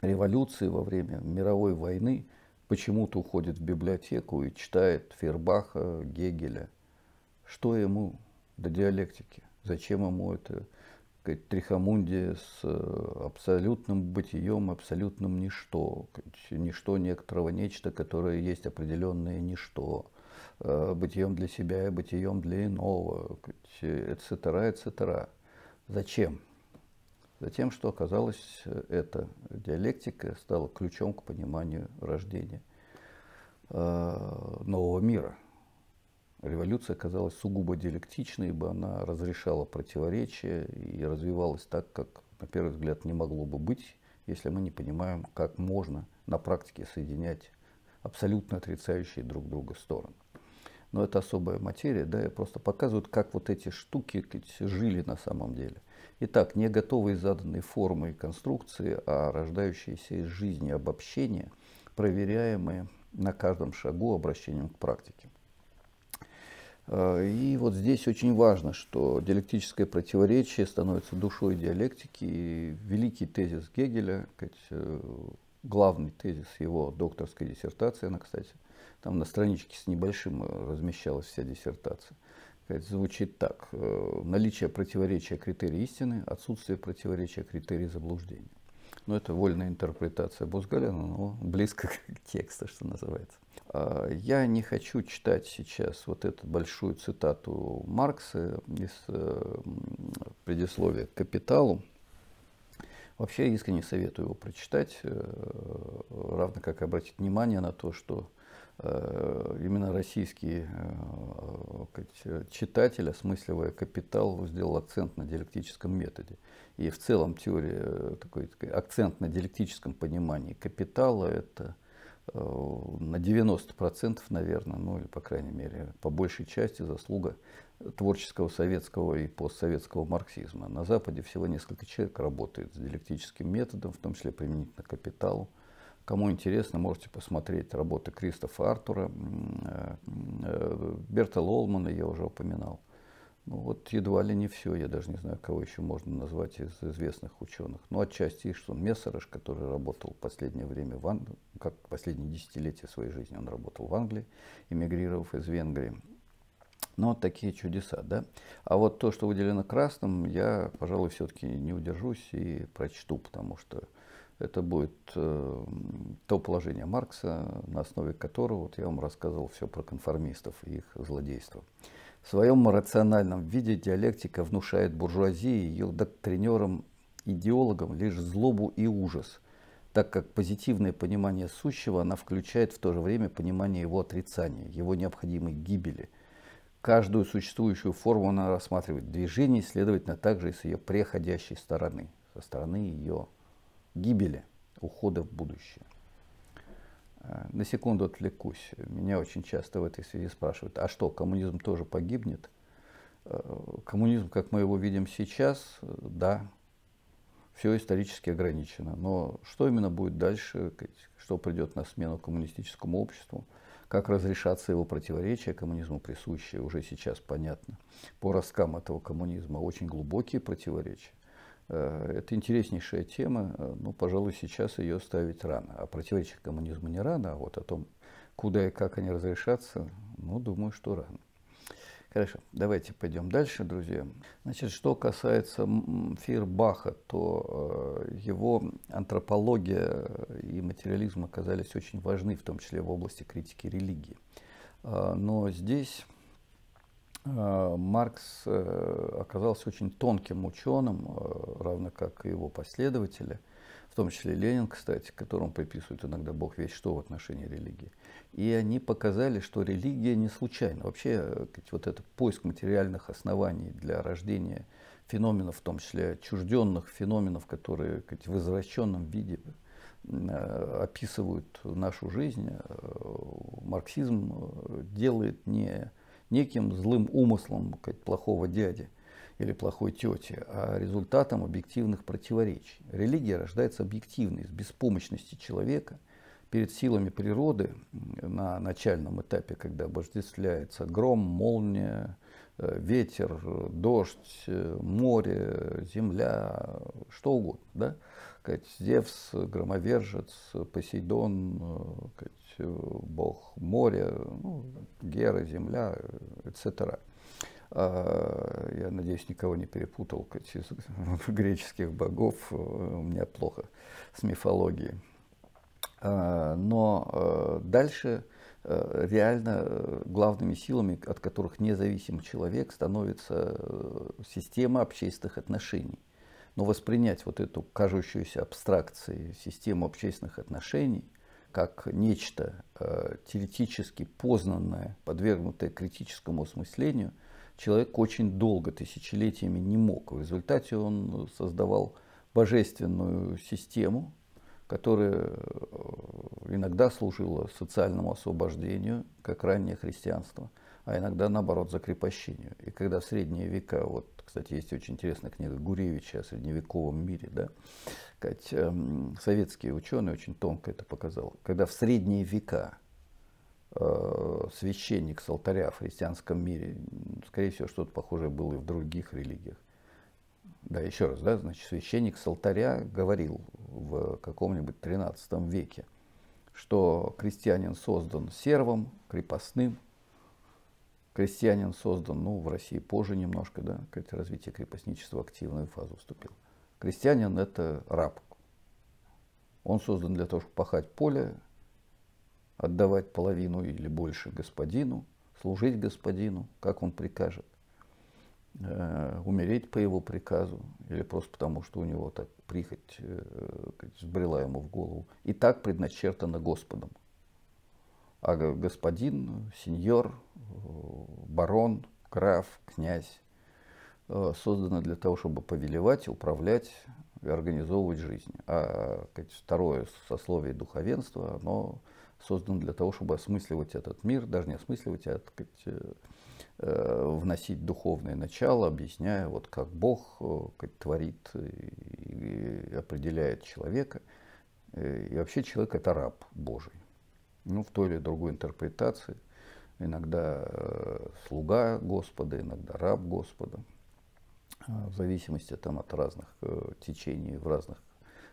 революции во время мировой войны почему-то уходит в библиотеку и читает Фербаха, Гегеля. Что ему до диалектики? Зачем ему это? сказать, трихомунде с э, абсолютным бытием, абсолютным ничто. Ничто некоторого нечто, которое есть определенное ничто. Э, бытием для себя и бытием для иного, etc., э, etc. Зачем? Затем, что оказалось, эта диалектика стала ключом к пониманию рождения нового мира. Революция оказалась сугубо диалектичной, ибо она разрешала противоречия и развивалась так, как, на первый взгляд, не могло бы быть, если мы не понимаем, как можно на практике соединять абсолютно отрицающие друг друга стороны. Но это особая материя, да, и просто показывают, как вот эти штуки жили на самом деле. Итак, не готовые заданные формы и конструкции, а рождающиеся из жизни обобщения, проверяемые на каждом шагу обращением к практике. Э, и вот здесь очень важно, что диалектическое противоречие становится душой диалектики, и великий тезис Гегеля, э, главный тезис его докторской диссертации, она, кстати, там на страничке с небольшим э, размещалась вся диссертация, звучит так. Наличие противоречия критерий истины, отсутствие противоречия критерий заблуждения. Но ну, это вольная интерпретация Бузгалина, но близко к тексту, что называется. А, я не хочу читать сейчас вот эту большую цитату Маркса из э, предисловия к «Капиталу». Вообще искренне советую его прочитать, э, равно как обратить внимание на то, что Э, именно российский э, читатель, осмысливая капитал, сделал акцент на диалектическом методе. И в целом теория, э, такой, такой акцент на диалектическом понимании капитала – это на 90%, наверное, ну или, по крайней мере, по большей части заслуга творческого советского и постсоветского марксизма. На Западе всего несколько человек работает с диалектическим методом, в том числе применительно к капиталу. Кому интересно, можете посмотреть работы Кристофа Артура, э, э, Берта Лолмана, я уже упоминал. Ну, вот едва ли не все, я даже не знаю, кого еще можно назвать из известных ученых. Но отчасти и что Мессерыш, который работал в последнее время в Англии, как последние десятилетия своей жизни он работал в Англии, эмигрировав из Венгрии. Но ну, вот такие чудеса, да. А вот то, что выделено красным, я, пожалуй, все-таки не удержусь и прочту, потому что это будет э, то положение Маркса, на основе которого вот я вам рассказывал все про конформистов и их злодейство. В своем рациональном виде диалектика внушает буржуазии, ее доктринерам, идеологам лишь злобу и ужас, так как позитивное понимание сущего она включает в то же время понимание его отрицания, его необходимой гибели. Каждую существующую форму она рассматривает движение, следовательно, также и с ее преходящей стороны, со стороны ее гибели, ухода в будущее. Э, на секунду отвлекусь. Меня очень часто в этой связи спрашивают, а что, коммунизм тоже погибнет? Э, коммунизм, как мы его видим сейчас, э, да, все исторически ограничено. Но что именно будет дальше, что придет на смену коммунистическому обществу, как разрешаться его противоречия коммунизму присущие, уже сейчас понятно. По раскам этого коммунизма очень глубокие противоречия. Э, это интереснейшая тема, э, но, ну, пожалуй, сейчас ее ставить рано. А противоречия коммунизму не рано, а вот о том, куда и как они разрешатся, ну, думаю, что рано. Хорошо, давайте пойдем дальше, друзья. Значит, что касается Фейербаха, то э, его антропология и материализм оказались очень важны, в том числе в области критики религии. Но здесь Э, Маркс э, оказался очень тонким ученым, э, равно как и его последователи, в том числе Ленин, кстати, которому приписывают иногда Бог весь что в отношении религии. И они показали, что религия не случайна. Вообще, вот этот поиск материальных оснований для рождения феноменов, в том числе отчужденных феноменов, которые в извращенном виде описывают нашу жизнь, марксизм делает не неким злым умыслом плохого дяди или плохой тети, а результатом объективных противоречий. Религия рождается объективной, из беспомощности человека перед силами природы на начальном этапе, когда обождествляется гром, молния, э, ветер, дождь, э, море, земля, что угодно. Да? Зевс, громовержец, Посейдон, э, Э, бог моря, ну, Гера, земля, э, etc. А, я надеюсь, никого не перепутал из греческих богов. Э, у меня плохо с мифологией. А, но дальше реально главными силами, от которых независим человек, становится система общественных отношений. Но воспринять вот эту кажущуюся абстракцией систему общественных отношений – как нечто э, теоретически познанное, подвергнутое критическому осмыслению, человек очень долго, тысячелетиями не мог. В результате он создавал божественную систему, которая э, иногда служила социальному освобождению, как раннее христианство, а иногда, наоборот, закрепощению. И когда в средние века вот кстати, есть очень интересная книга Гуревича о средневековом мире. Да? Сказать, эм, советские ученые очень тонко это показал. Когда в средние века э, священник с алтаря в христианском мире, скорее всего, что-то похожее было и в других религиях. Да, еще раз, да, значит, священник с алтаря говорил в каком-нибудь 13 веке, что крестьянин создан сервом, крепостным, Крестьянин создан, ну, в России позже немножко, да, развитие крепостничества в активную фазу вступил. Крестьянин – это раб. Он создан для того, чтобы пахать поле, отдавать половину или больше господину, служить господину, как он прикажет, э, умереть по его приказу, или просто потому, что у него так прихоть э, сбрела ему в голову. И так предначертано Господом. А господин, сеньор, барон, граф, князь э, созданы для того, чтобы повелевать, управлять и организовывать жизнь. А второе сословие духовенства, оно создано для того, чтобы осмысливать этот мир, даже не осмысливать, а э, э, вносить духовное начало, объясняя, вот как Бог как творит и определяет человека. И вообще человек – это раб Божий. Ну, в той или другой интерпретации – иногда э, слуга Господа, иногда раб Господа, э, в зависимости там, от разных э, течений в разных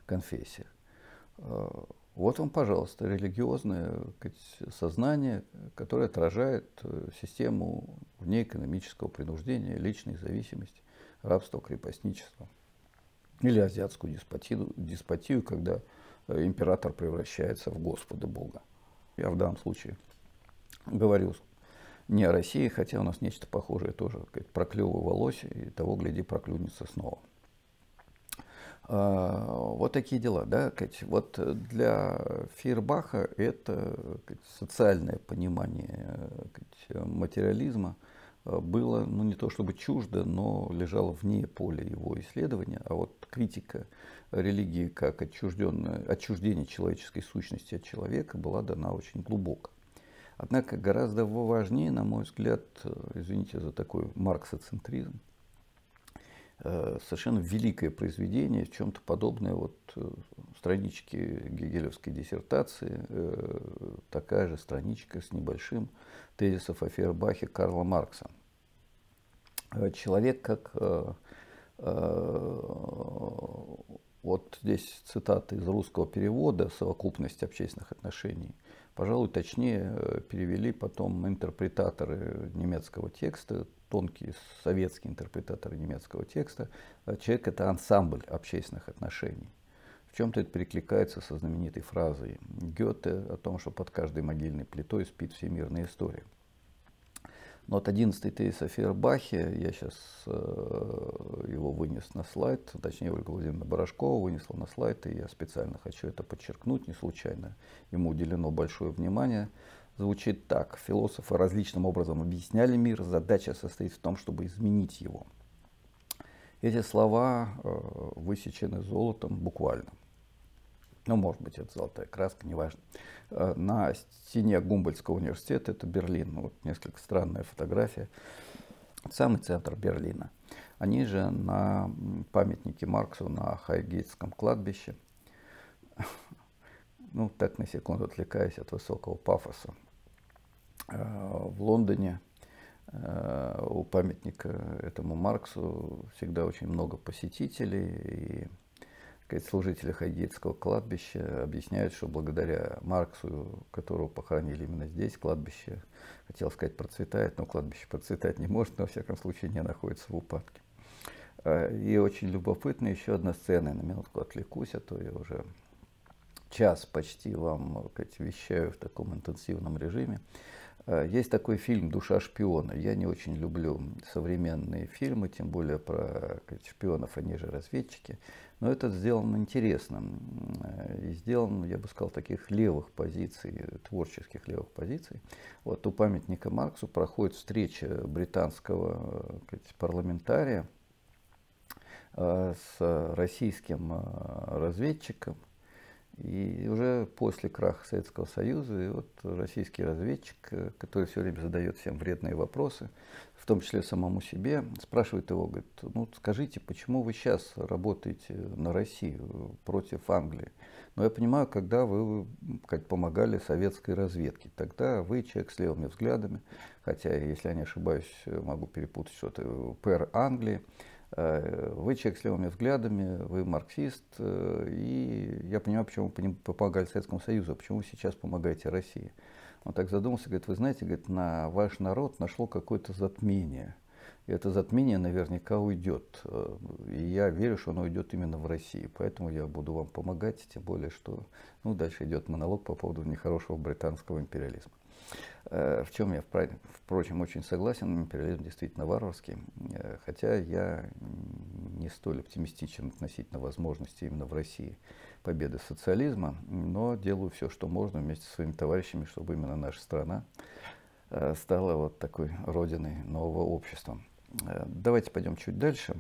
конфессиях. Вот вам, пожалуйста, религиозное сознание, которое отражает систему внеэкономического принуждения, личной зависимости, рабства, крепостничества. Или азиатскую деспотию, деспотию когда император превращается в Господа Бога. Я в данном случае – говорил не о России, хотя у нас нечто похожее тоже проклевывалось, и того, гляди, проклюнется снова. А, вот такие дела, да, вот для Фейербаха это социальное понимание материализма а, было, ну не то чтобы чуждо, но лежало вне поля его исследования, а вот критика религии как отчуждение человеческой сущности от человека была дана очень глубоко. Однако гораздо важнее, на мой взгляд, э, извините за такой марксоцентризм, э, совершенно великое произведение, в чем-то подобное вот э, страничке гегелевской диссертации, такая же страничка с небольшим тезисов о Фейербахе Карла Маркса. Человек как... Вот здесь цитаты из русского перевода «Совокупность общественных отношений» – Пожалуй, точнее э, перевели потом интерпретаторы немецкого текста, тонкие советские интерпретаторы немецкого текста. Э, человек – это ансамбль общественных отношений. В чем-то это перекликается со знаменитой фразой Гёте о том, что под каждой могильной плитой спит всемирная история. Но от 11 тезис Фейербахе, я сейчас э, его вынес на слайд, точнее Ольга Владимировна Барашкова вынесла на слайд, и я специально хочу это подчеркнуть, не случайно ему уделено большое внимание. Звучит так. Философы различным образом объясняли мир, задача состоит в том, чтобы изменить его. Эти слова э, высечены золотом буквально ну, может быть, это золотая краска, неважно, э, на стене Гумбольдского университета, это Берлин, вот несколько странная фотография, самый центр Берлина. Они же на памятнике Марксу на Хайгейтском кладбище, ну, так на секунду отвлекаясь от высокого пафоса, э, в Лондоне э, у памятника этому Марксу всегда очень много посетителей, и служители Хайгейтского кладбища объясняют, что благодаря Марксу, которого похоронили именно здесь, кладбище, хотел сказать, процветает, но кладбище процветать не может, но, во всяком случае, не находится в упадке. А, и очень любопытна еще одна сцена, на минутку отвлекусь, а то я уже час почти вам как, вещаю в таком интенсивном режиме. Э, есть такой фильм «Душа шпиона». Я не очень люблю современные фильмы, тем более про сказать, шпионов, они же разведчики. Но этот сделан интересным э, И сделан, я бы сказал, таких левых позиций, творческих левых позиций. Вот у памятника Марксу проходит встреча британского э, сказать, парламентария с российским разведчиком, и уже после краха Советского Союза, и вот российский разведчик, э, который все время задает всем вредные вопросы, в том числе самому себе, спрашивает его, говорит, ну скажите, почему вы сейчас работаете на Россию э, против Англии? Но «Ну, я понимаю, когда вы как помогали советской разведке, тогда вы человек с левыми взглядами, хотя, если я не ошибаюсь, могу перепутать что-то, э, ПР Англии, Э, вы человек с левыми взглядами, вы марксист, э, и я понимаю, почему вы помогали Советскому Союзу, почему вы сейчас помогаете России. Он так задумался, говорит, вы знаете, говорит, на ваш народ нашло какое-то затмение. И это затмение наверняка уйдет. Э, и я верю, что оно уйдет именно в России. Поэтому я буду вам помогать, тем более, что ну, дальше идет монолог по поводу нехорошего британского империализма. Э, в чем я, впрочем, очень согласен, империализм действительно варварский, э, хотя я не столь оптимистичен относительно возможности именно в России победы социализма, но делаю все, что можно вместе со своими товарищами, чтобы именно наша страна э, стала вот такой родиной нового общества. Давайте пойдем чуть дальше.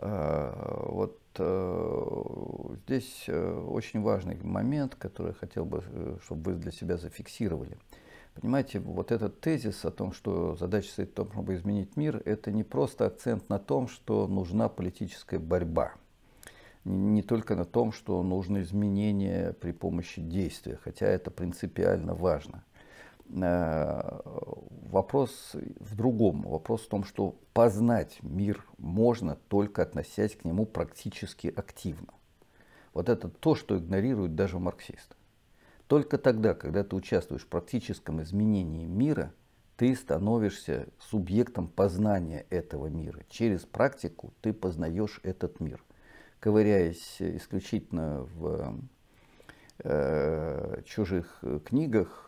Вот Э, здесь э, очень важный момент, который я хотел бы, э, чтобы вы для себя зафиксировали. Понимаете, вот этот тезис о том, что задача стоит в том, чтобы изменить мир, это не просто акцент на том, что нужна политическая борьба. Не только на том, что нужны изменения при помощи действия, хотя это принципиально важно. Э, вопрос в другом. Вопрос в том, что познать мир можно только относясь к нему практически активно. Вот это то, что игнорирует даже марксисты. Только тогда, когда ты участвуешь в практическом изменении мира, ты становишься субъектом познания этого мира. Через практику ты познаешь этот мир. Ковыряясь исключительно в э, чужих книгах,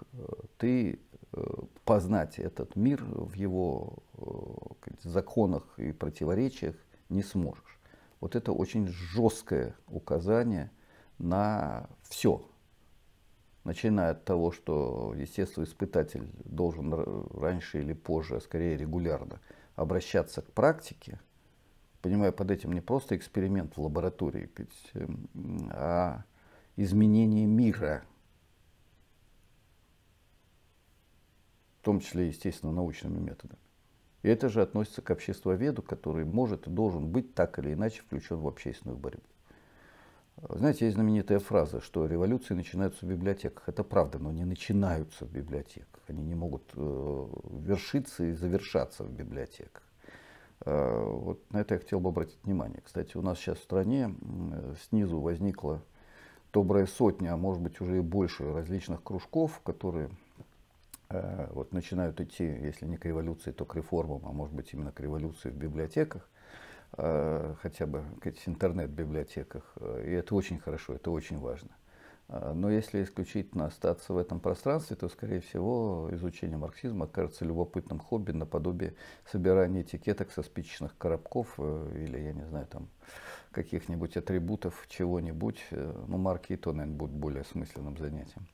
ты э, познать этот мир в его э, законах и противоречиях не сможешь. Вот это очень жесткое указание на все. Начиная от того, что, естественно, испытатель должен раньше или позже, а скорее регулярно, обращаться к практике, понимая под этим не просто эксперимент в лаборатории, эм, а изменение мира – в том числе, естественно, научными методами. И это же относится к обществоведу, который может и должен быть так или иначе включен в общественную борьбу. Знаете, есть знаменитая фраза, что революции начинаются в библиотеках. Это правда, но не начинаются в библиотеках. Они не могут э, вершиться и завершаться в библиотеках. Э, вот на это я хотел бы обратить внимание. Кстати, у нас сейчас в стране э, снизу возникла добрая сотня, а может быть уже и больше различных кружков, которые Э, вот начинают идти, если не к революции, то к реформам, а может быть именно к революции в библиотеках, э, хотя бы к интернет-библиотеках. И это очень хорошо, это очень важно. Э, но если исключительно остаться в этом пространстве, то, скорее всего, изучение марксизма окажется любопытным хобби наподобие собирания этикеток со спичечных коробков или, я не знаю, там каких-нибудь атрибутов чего-нибудь. Ну, марки и то, наверное, будут более смысленным занятием.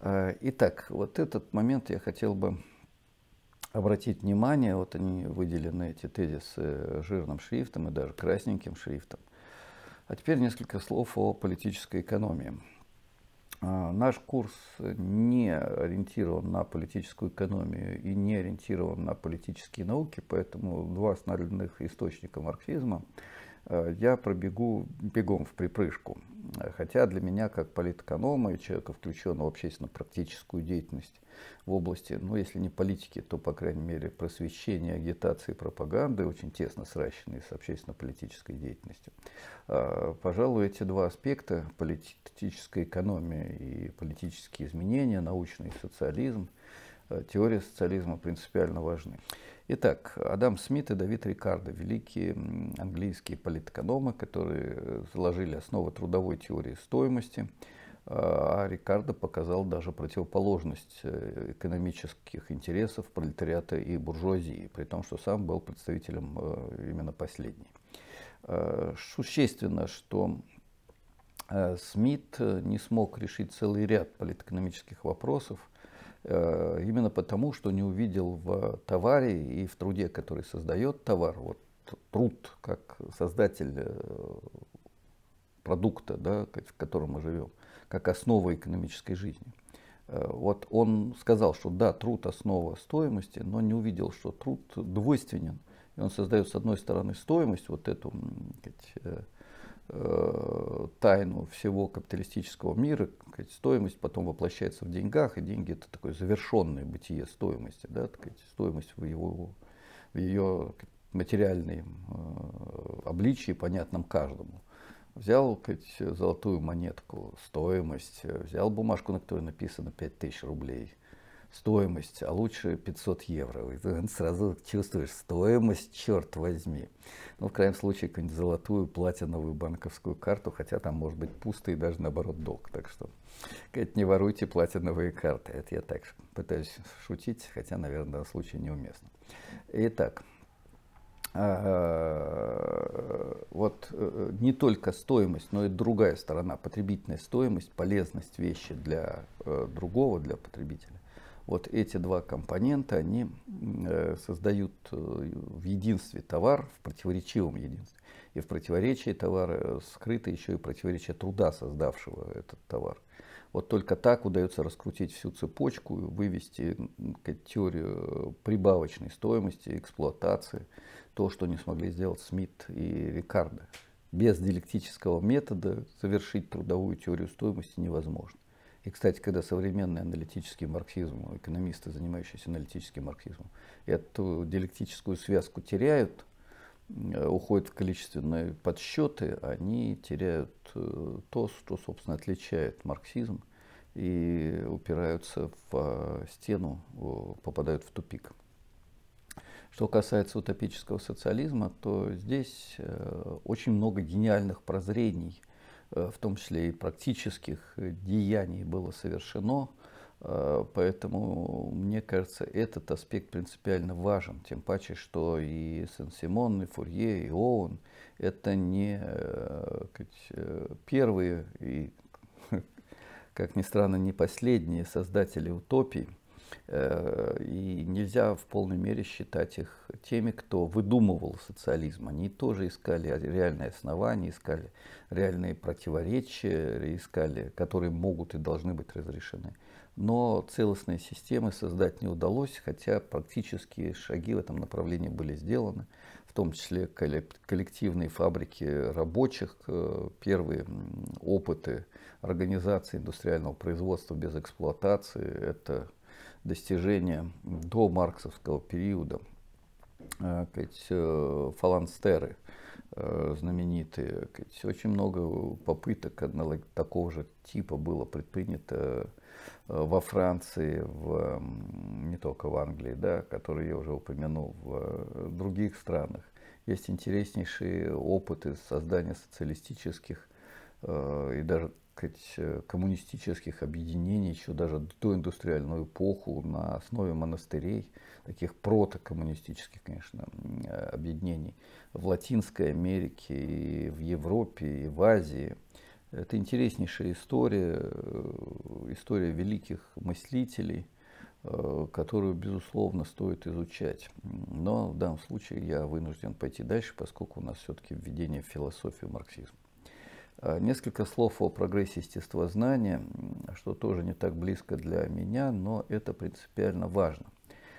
Э, итак, вот этот момент я хотел бы обратить внимание, вот они выделены, эти тезисы, жирным шрифтом и даже красненьким шрифтом. А теперь несколько слов о политической экономии. Э, наш курс не ориентирован на политическую экономию и не ориентирован на политические науки, поэтому два основных источника марксизма – Э, я пробегу бегом в припрыжку. Хотя для меня, как политэконома и человека, включенного в общественно-практическую деятельность в области, ну, если не политики, то, по крайней мере, просвещения, агитации, пропаганды, очень тесно сращенные с общественно-политической деятельностью. Э, пожалуй, эти два аспекта, политическая экономия и политические изменения, научный социализм, э, теория социализма принципиально важны. Итак, Адам Смит и Давид Рикардо, великие английские политэкономы, которые э, заложили основы трудовой теории стоимости, а, а Рикардо показал даже противоположность э, экономических интересов пролетариата и буржуазии, при том, что сам был представителем э, именно последней. Существенно, что Смит не смог решить целый ряд политэкономических вопросов, Э, именно потому, что не увидел в товаре и в труде, который создает товар, вот труд как создатель э, продукта, да, в котором мы живем, как основа экономической жизни. Э, вот он сказал, что да, труд основа стоимости, но не увидел, что труд двойственен. И он создает с одной стороны стоимость, вот эту сказать, Э, тайну всего капиталистического мира, стоимость потом воплощается в деньгах, и деньги это такое завершенное бытие стоимости, да, сказать, стоимость в, его, в ее материальной э, обличии, понятном каждому. Взял сказать, золотую монетку, стоимость, взял бумажку, на которой написано 5000 рублей, стоимость, а лучше 500 евро. И ты сразу чувствуешь стоимость, черт возьми. Ну, в крайнем случае, какую-нибудь золотую платиновую банковскую карту, хотя там может быть пусто и даже наоборот долг. Так что, говорит, не воруйте платиновые карты. Это я так пытаюсь шутить, хотя, наверное, в данном случае неуместно. Итак, а, вот э, не только стоимость, но и другая сторона, потребительная стоимость, полезность вещи для э, другого, для потребителя, вот эти два компонента, они э, создают э, в единстве товар, в противоречивом единстве. И в противоречии товара э, скрыто еще и противоречие труда, создавшего этот товар. Вот только так удается раскрутить всю цепочку, вывести теорию прибавочной стоимости, эксплуатации, то, что не смогли сделать Смит и Рикардо. Без диалектического метода совершить трудовую теорию стоимости невозможно. И, кстати, когда современный аналитический марксизм, экономисты, занимающиеся аналитическим марксизмом, эту диалектическую связку теряют, э, уходят в количественные подсчеты, они теряют э, то, что, собственно, отличает марксизм, и упираются в э, стену, попадают в тупик. Что касается утопического социализма, то здесь очень много гениальных прозрений – Э, в том числе и практических э, деяний было совершено. Э, поэтому, мне кажется, этот аспект принципиально важен, тем паче, что и Сен-Симон, и Фурье, и Оуэн – это не первые и, как ни странно, не последние создатели утопий, и нельзя в полной мере считать их теми, кто выдумывал социализм. Они тоже искали реальные основания, искали реальные противоречия, искали, которые могут и должны быть разрешены. Но целостной системы создать не удалось, хотя практические шаги в этом направлении были сделаны, в том числе коллективные фабрики рабочих, э, первые опыты организации индустриального производства без эксплуатации, это достижение до марксовского периода сказать, э, фаланстеры э, знаменитые. Сказать, очень много попыток одного, такого же типа было предпринято э, во Франции, в, не только в Англии, да, которые я уже упомянул, в других странах. Есть интереснейшие опыты создания социалистических и даже сказать, э, коммунистических объединений еще даже до индустриальную эпоху на основе монастырей, таких протокоммунистических, конечно, э, объединений в Латинской Америке, и в Европе, и в Азии. Это интереснейшая история, э, история великих мыслителей, которую, безусловно, стоит изучать. Но в данном случае я вынужден пойти дальше, поскольку у нас все-таки введение в философию марксизма. А, несколько слов о прогрессе естествознания, что тоже не так близко для меня, но это принципиально важно.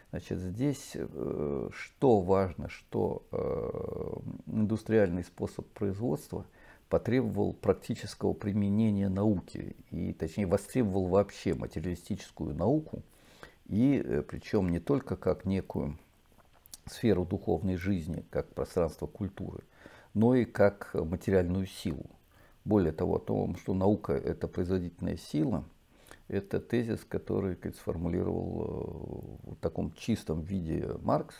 Значит, здесь э, что важно, что э, индустриальный способ производства потребовал практического применения науки, и точнее востребовал вообще материалистическую науку, и э, причем не только как некую сферу духовной жизни, как пространство культуры, но и как материальную силу. Более того, о том, что наука – это производительная сила, это тезис, который как, сформулировал э, в таком чистом виде Маркс,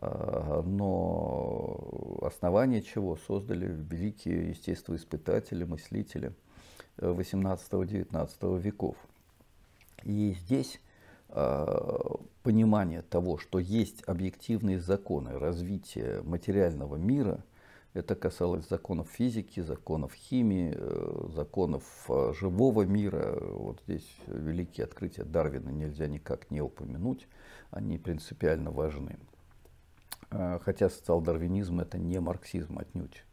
э, но основание чего создали великие естествоиспытатели, мыслители 18-19 э, веков. И здесь понимание того, что есть объективные законы развития материального мира – это касалось законов физики, законов химии, э, законов э, живого мира. Вот здесь великие открытия Дарвина нельзя никак не упомянуть. Они принципиально важны. Э, хотя социал-дарвинизм это не марксизм отнюдь.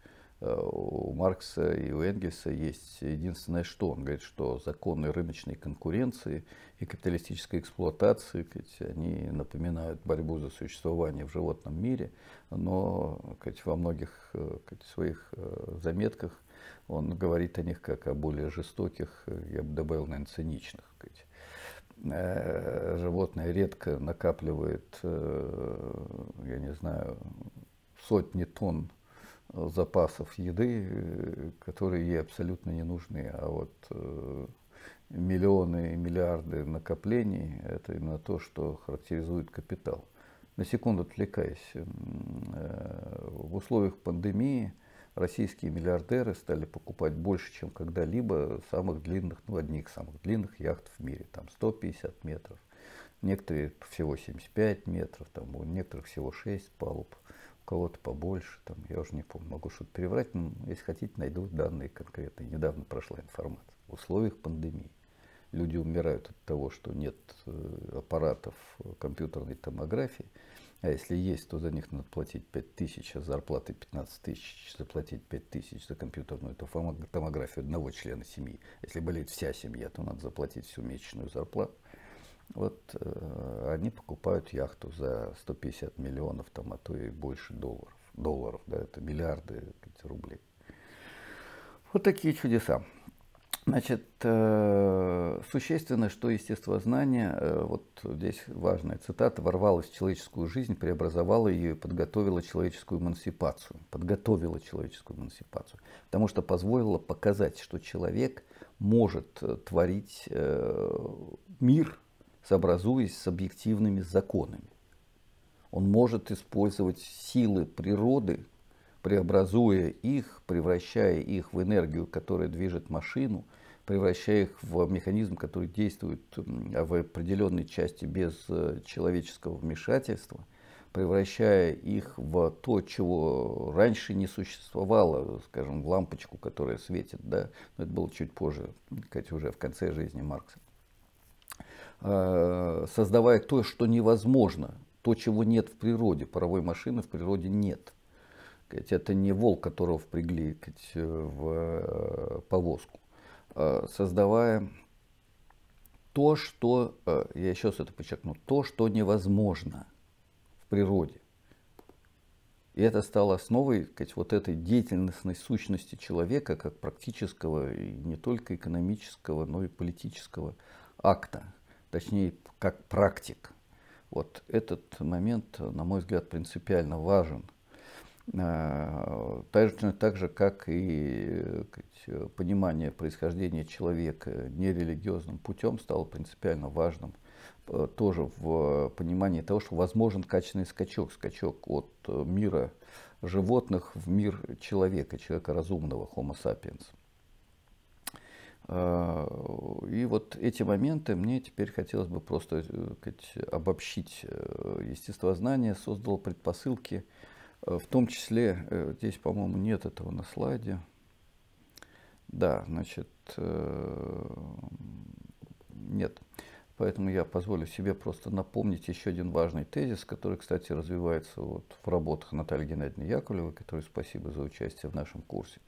Э, у Маркса и у Энгельса есть единственное что. Он говорит, что законы рыночной конкуренции и капиталистической эксплуатации, они напоминают борьбу за существование в животном мире, но во многих э, своих э, заметках он говорит о них как о более жестоких, я бы добавил, наверное, циничных. Животное редко накапливает, я не знаю, сотни тонн запасов еды, э, которые ей абсолютно не нужны. А вот э, миллионы и миллиарды накоплений – это именно то, что характеризует капитал. На секунду отвлекаясь, э, в условиях пандемии российские миллиардеры стали покупать больше, чем когда-либо самых длинных, ну, одних самых длинных яхт в мире, там 150 метров, некоторые всего 75 метров, там у некоторых всего 6 палуб – кого-то побольше, там, я уже не помню, могу что-то переврать, но если хотите, найду данные конкретные. Недавно прошла информация. В условиях пандемии люди умирают от того, что нет э, аппаратов э, компьютерной томографии, а если есть, то за них надо платить 5 тысяч, а зарплаты 15 тысяч, заплатить 5 тысяч за компьютерную томографию одного члена семьи. Если болеет вся семья, то надо заплатить всю месячную зарплату. Вот э, они покупают яхту за 150 миллионов, там, а то и больше долларов. Долларов, да, это миллиарды рублей. Вот такие чудеса. Значит, э, существенно, что естествознание, э, вот здесь важная цитата, ворвалось в человеческую жизнь, преобразовало ее и подготовила человеческую эмансипацию. Подготовила человеческую эмансипацию. Потому что позволило показать, что человек может творить мир, сообразуясь с объективными законами. Он может использовать силы природы, преобразуя их, превращая их в энергию, которая движет машину, превращая их в механизм, который действует в определенной части без э, человеческого вмешательства, превращая их в то, чего раньше не существовало, скажем, в лампочку, которая светит, да, но это было чуть позже, Катя, уже в конце жизни Маркса. Э, создавая то, что невозможно, то, чего нет в природе. Паровой машины в природе нет. Это не волк, которого впрягли э, в э, повозку. Создавая то, что, я сейчас это подчеркну, то, что невозможно в природе. И это стало основой сказать, вот этой деятельностной сущности человека, как практического, и не только экономического, но и политического акта, точнее, как практик. Вот этот момент, на мой взгляд, принципиально важен. Э, точно так же, как и понимание происхождения человека нерелигиозным путем стало принципиально важным э, тоже в понимании того, что возможен качественный скачок, скачок от мира животных в мир человека, человека разумного, homo sapiens. Э, и вот эти моменты мне теперь хотелось бы просто э, сказать, обобщить. Э, естествознание создало предпосылки, в том числе, здесь, по-моему, нет этого на слайде. Да, значит, нет. Поэтому я позволю себе просто напомнить еще один важный тезис, который, кстати, развивается вот в работах Натальи Геннадьевны Яковлевой, которой спасибо за участие в нашем курсе.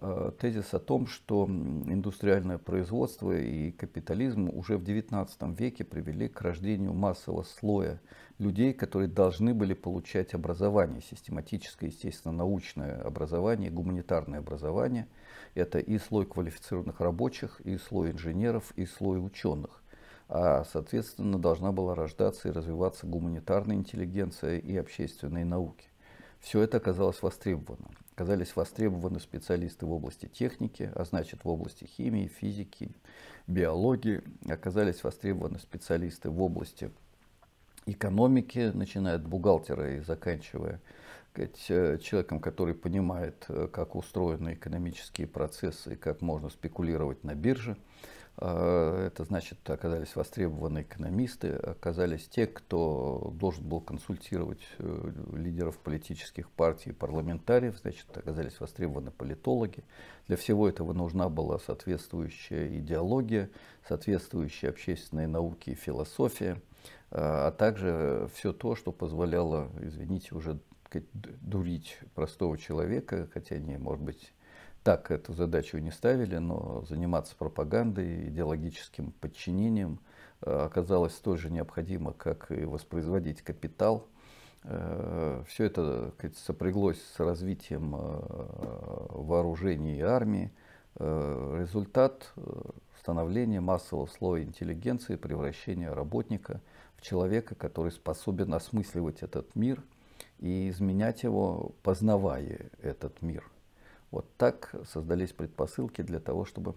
Э, тезис о том, что индустриальное производство и капитализм уже в XIX веке привели к рождению массового слоя людей, которые должны были получать образование, систематическое, естественно, научное образование, гуманитарное образование. Это и слой квалифицированных рабочих, и слой инженеров, и слой ученых. А, соответственно, должна была рождаться и развиваться гуманитарная интеллигенция и общественные науки. Все это оказалось востребовано оказались востребованы специалисты в области техники, а значит в области химии, физики, биологии, оказались востребованы специалисты в области экономики, начиная от бухгалтера и заканчивая э, человеком, который понимает, э, как устроены экономические процессы и как можно спекулировать на бирже – а, это значит, оказались востребованы экономисты, оказались те, кто должен был консультировать э, лидеров политических партий и парламентариев, значит, оказались востребованы политологи. Для всего этого нужна была соответствующая идеология, соответствующие общественные науки и философия, а, а также все то, что позволяло, извините, уже дурить простого человека, хотя не, может быть, так эту задачу не ставили, но заниматься пропагандой, идеологическим подчинением э, оказалось же необходимо, как и воспроизводить капитал. Э, Все это сопряглось с развитием э, вооружений и армии. Результат становления массового слоя интеллигенции, превращения работника в человека, который способен осмысливать этот мир и изменять его, познавая этот мир – вот так создались предпосылки для того, чтобы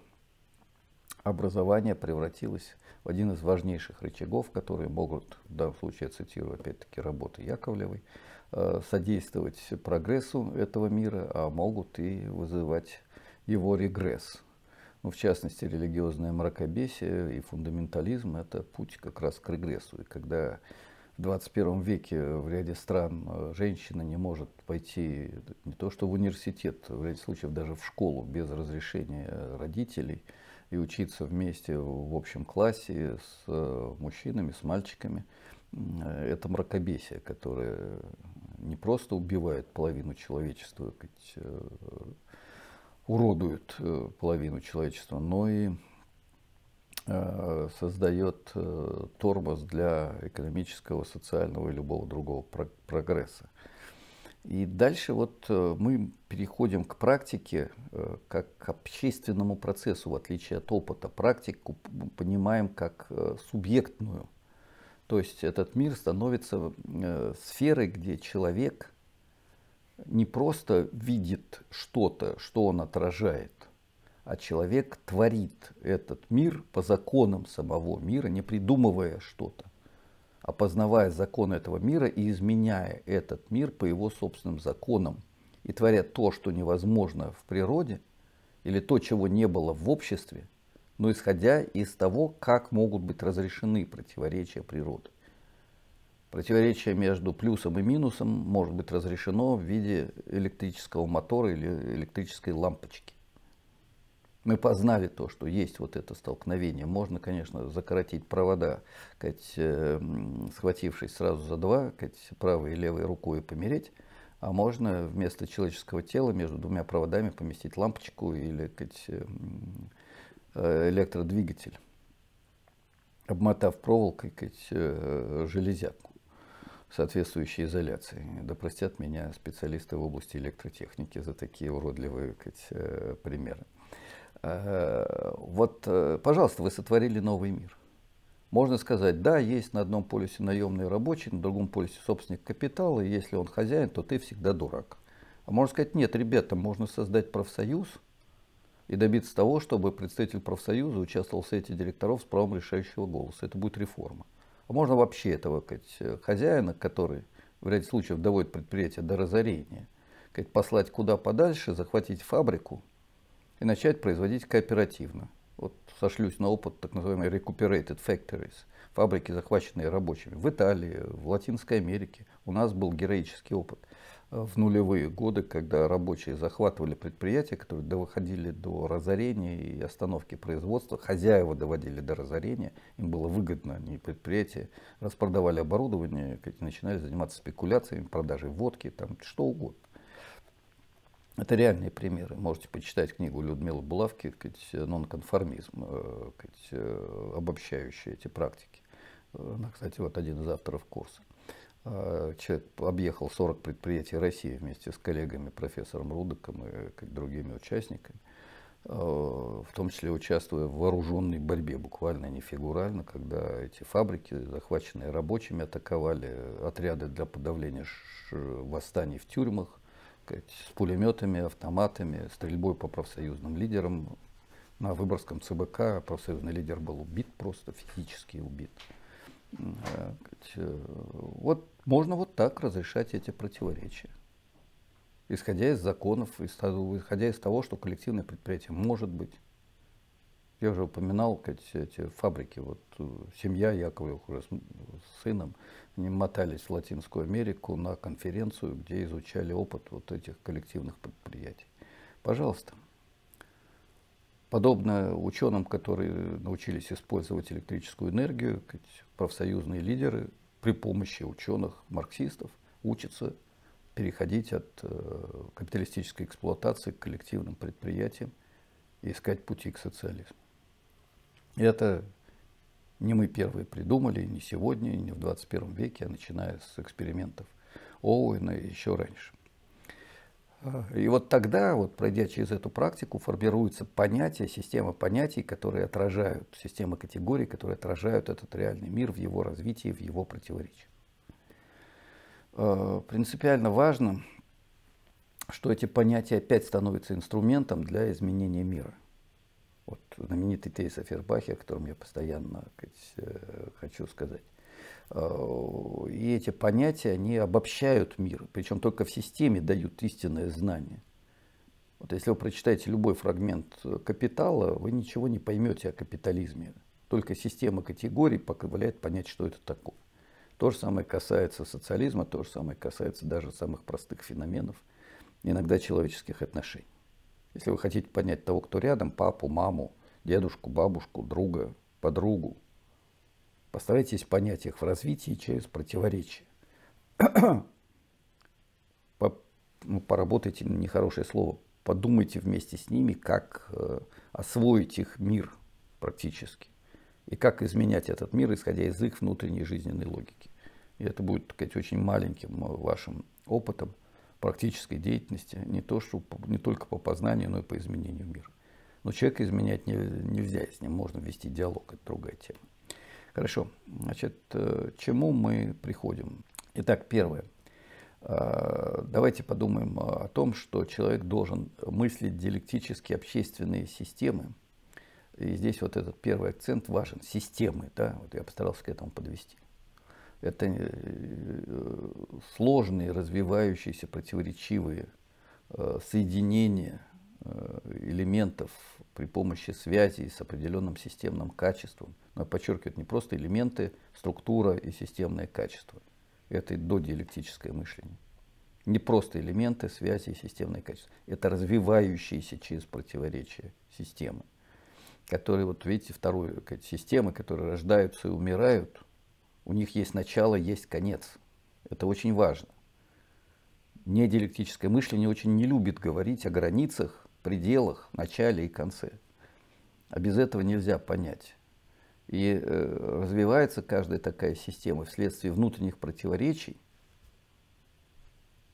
образование превратилось в один из важнейших рычагов, которые могут, в данном случае я цитирую опять-таки работы Яковлевой, э, содействовать прогрессу этого мира, а могут и вызывать его регресс. Ну, в частности, религиозное мракобесие и фундаментализм – это путь как раз к регрессу. И когда в 21 веке в ряде стран э, женщина не может пойти не то что в университет, в ряде случаев даже в школу без разрешения родителей и учиться вместе в общем классе с э, мужчинами, с мальчиками. Э, это мракобесие, которое не просто убивает половину человечества, уродует половину человечества, но и Э, создает э, тормоз для экономического, социального и любого другого прогресса. И дальше вот э, мы переходим к практике, как к общественному процессу, в отличие от опыта. Практику понимаем как субъектную. То есть этот мир становится сферой, где человек не просто видит что-то, что он отражает, а человек творит этот мир по законам самого мира, не придумывая что-то, а познавая закон этого мира и изменяя этот мир по его собственным законам. И творя то, что невозможно в природе, или то, чего не было в обществе, но исходя из того, как могут быть разрешены противоречия природы. Противоречие между плюсом и минусом может быть разрешено в виде электрического мотора или электрической лампочки мы познали то, что есть вот это столкновение. Можно, конечно, закоротить провода, сказать, э, схватившись сразу за два, сказать, правой и левой рукой и помереть. А можно вместо человеческого тела между двумя проводами поместить лампочку или сказать, э, э, электродвигатель, обмотав проволокой сказать, железяку соответствующей изоляции. Да простят меня специалисты в области электротехники за такие уродливые сказать, примеры. Э, вот, э, пожалуйста, вы сотворили новый мир. Можно сказать, да, есть на одном полюсе наемный рабочий, на другом полюсе собственник капитала, и если он хозяин, то ты всегда дурак. А можно сказать, нет, ребята, можно создать профсоюз и добиться того, чтобы представитель профсоюза участвовал в совете директоров с правом решающего голоса. Это будет реформа. А можно вообще этого сказать, э, хозяина, который в ряде случаев доводит предприятие до разорения, сказать, послать куда подальше, захватить фабрику – и начать производить кооперативно. Вот сошлюсь на опыт так называемой recuperated factories, фабрики, захваченные рабочими. В Италии, в Латинской Америке у нас был героический опыт в нулевые годы, когда рабочие захватывали предприятия, которые доходили до разорения и остановки производства, хозяева доводили до разорения, им было выгодно, они предприятия распродавали оборудование, начинали заниматься спекуляциями, продажей водки, там, что угодно. Это реальные примеры. Можете почитать книгу Людмилы Булавки э, «Нонконформизм», э, э, обобщающие эти практики. Она, кстати, вот один из авторов курса. Человек объехал 40 предприятий России вместе с коллегами, профессором Рудоком и другими участниками, в том числе участвуя в вооруженной борьбе, буквально не фигурально, когда эти фабрики, захваченные рабочими, атаковали отряды для подавления восстаний в тюрьмах, сказать, с пулеметами, автоматами, стрельбой по профсоюзным лидерам. На выборском ЦБК профсоюзный лидер был убит просто, физически убит. Э, э, вот можно вот так разрешать эти противоречия, исходя из законов, исходя из того, что коллективное предприятие может быть я уже упоминал как, эти фабрики. Вот э, семья Яковлев уже с, сыном, они мотались в Латинскую Америку на конференцию, где изучали опыт вот этих коллективных предприятий. Пожалуйста. Подобно ученым, которые научились использовать электрическую энергию, как, профсоюзные лидеры при помощи ученых, марксистов, учатся переходить от э, капиталистической эксплуатации к коллективным предприятиям и искать пути к социализму. Это не мы первые придумали, не сегодня, не в 21 веке, а начиная с экспериментов Оуэна и еще раньше. И вот тогда, вот пройдя через эту практику, формируется понятие, система понятий, которые отражают, система категорий, которые отражают этот реальный мир в его развитии, в его противоречии. Э, принципиально важно, что эти понятия опять становятся инструментом для изменения мира. Вот знаменитый тезис о Фербахе, о котором я постоянно сказать, э, хочу сказать. Э, и эти понятия, они обобщают мир, причем только в системе дают истинное знание. Вот если вы прочитаете любой фрагмент э, капитала, вы ничего не поймете о капитализме. Только система категорий позволяет понять, что это такое. То же самое касается социализма, то же самое касается даже самых простых феноменов, иногда человеческих отношений. Если вы хотите понять того, кто рядом, папу, маму, дедушку, бабушку, друга, подругу, постарайтесь понять их в развитии через противоречия. По, ну, поработайте, нехорошее слово, подумайте вместе с ними, как э, освоить их мир практически. И как изменять этот мир, исходя из их внутренней жизненной логики. И это будет, так сказать, очень маленьким э, вашим опытом, практической деятельности, не, то, что, не только по познанию, но и по изменению мира. Но человека изменять не, нельзя, с ним можно вести диалог, это другая тема. Хорошо, значит, э, к чему мы приходим? Итак, первое. Э, давайте подумаем о том, что человек должен мыслить диалектически общественные системы. И здесь вот этот первый акцент важен. Системы, да, вот я постарался к этому подвести это э, сложные, развивающиеся, противоречивые э, соединения э, элементов при помощи связей с определенным системным качеством. Но я подчеркиваю, это не просто элементы, структура и системное качество. Это додиалектическое мышление. Не просто элементы, связи и системное качество. Это развивающиеся через противоречия системы. Которые, вот видите, вторую, системы, которые рождаются и умирают – у них есть начало, есть конец. Это очень важно. Недиалектическое мышление очень не любит говорить о границах, пределах, начале и конце. А без этого нельзя понять. И э, развивается каждая такая система вследствие внутренних противоречий.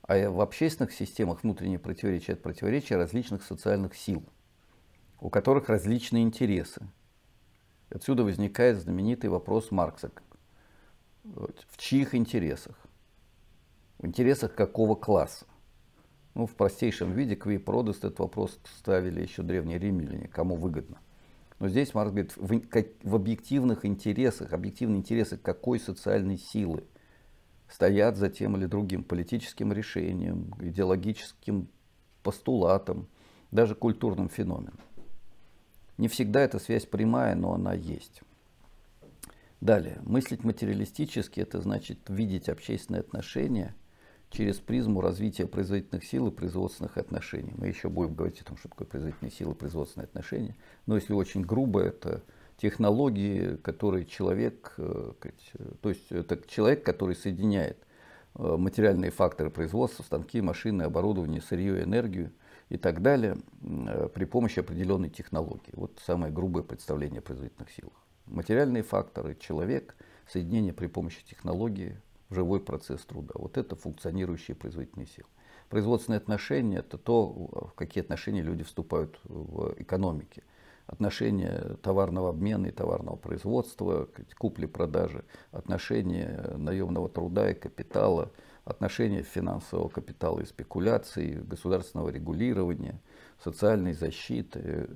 А в общественных системах внутренние противоречия – это противоречия различных социальных сил, у которых различные интересы. Отсюда возникает знаменитый вопрос Маркса – в чьих интересах? В интересах какого класса? Ну, в простейшем виде продаст этот вопрос ставили еще древние римляне, кому выгодно. Но здесь Маркс говорит, в, в объективных интересах, объективные интересы какой социальной силы стоят за тем или другим политическим решением, идеологическим постулатом, даже культурным феноменом. Не всегда эта связь прямая, но она есть. Далее, мыслить материалистически – это значит видеть общественные отношения через призму развития производительных сил и производственных отношений. Мы еще будем говорить о том, что такое производительные силы и производственные отношения. Но если очень грубо, это технологии, которые человек, э, то есть это человек, который соединяет э, материальные факторы производства, станки, машины, оборудование, сырье, энергию и так далее э, при помощи определенной технологии. Вот самое грубое представление о производительных силах. Материальные факторы, человек, соединение при помощи технологии, живой процесс труда. Вот это функционирующие производительные силы. Производственные отношения – это то, в какие отношения люди вступают в экономике. Отношения товарного обмена и товарного производства, купли-продажи, отношения наемного труда и капитала, отношения финансового капитала и спекуляций, государственного регулирования, социальной защиты. Э,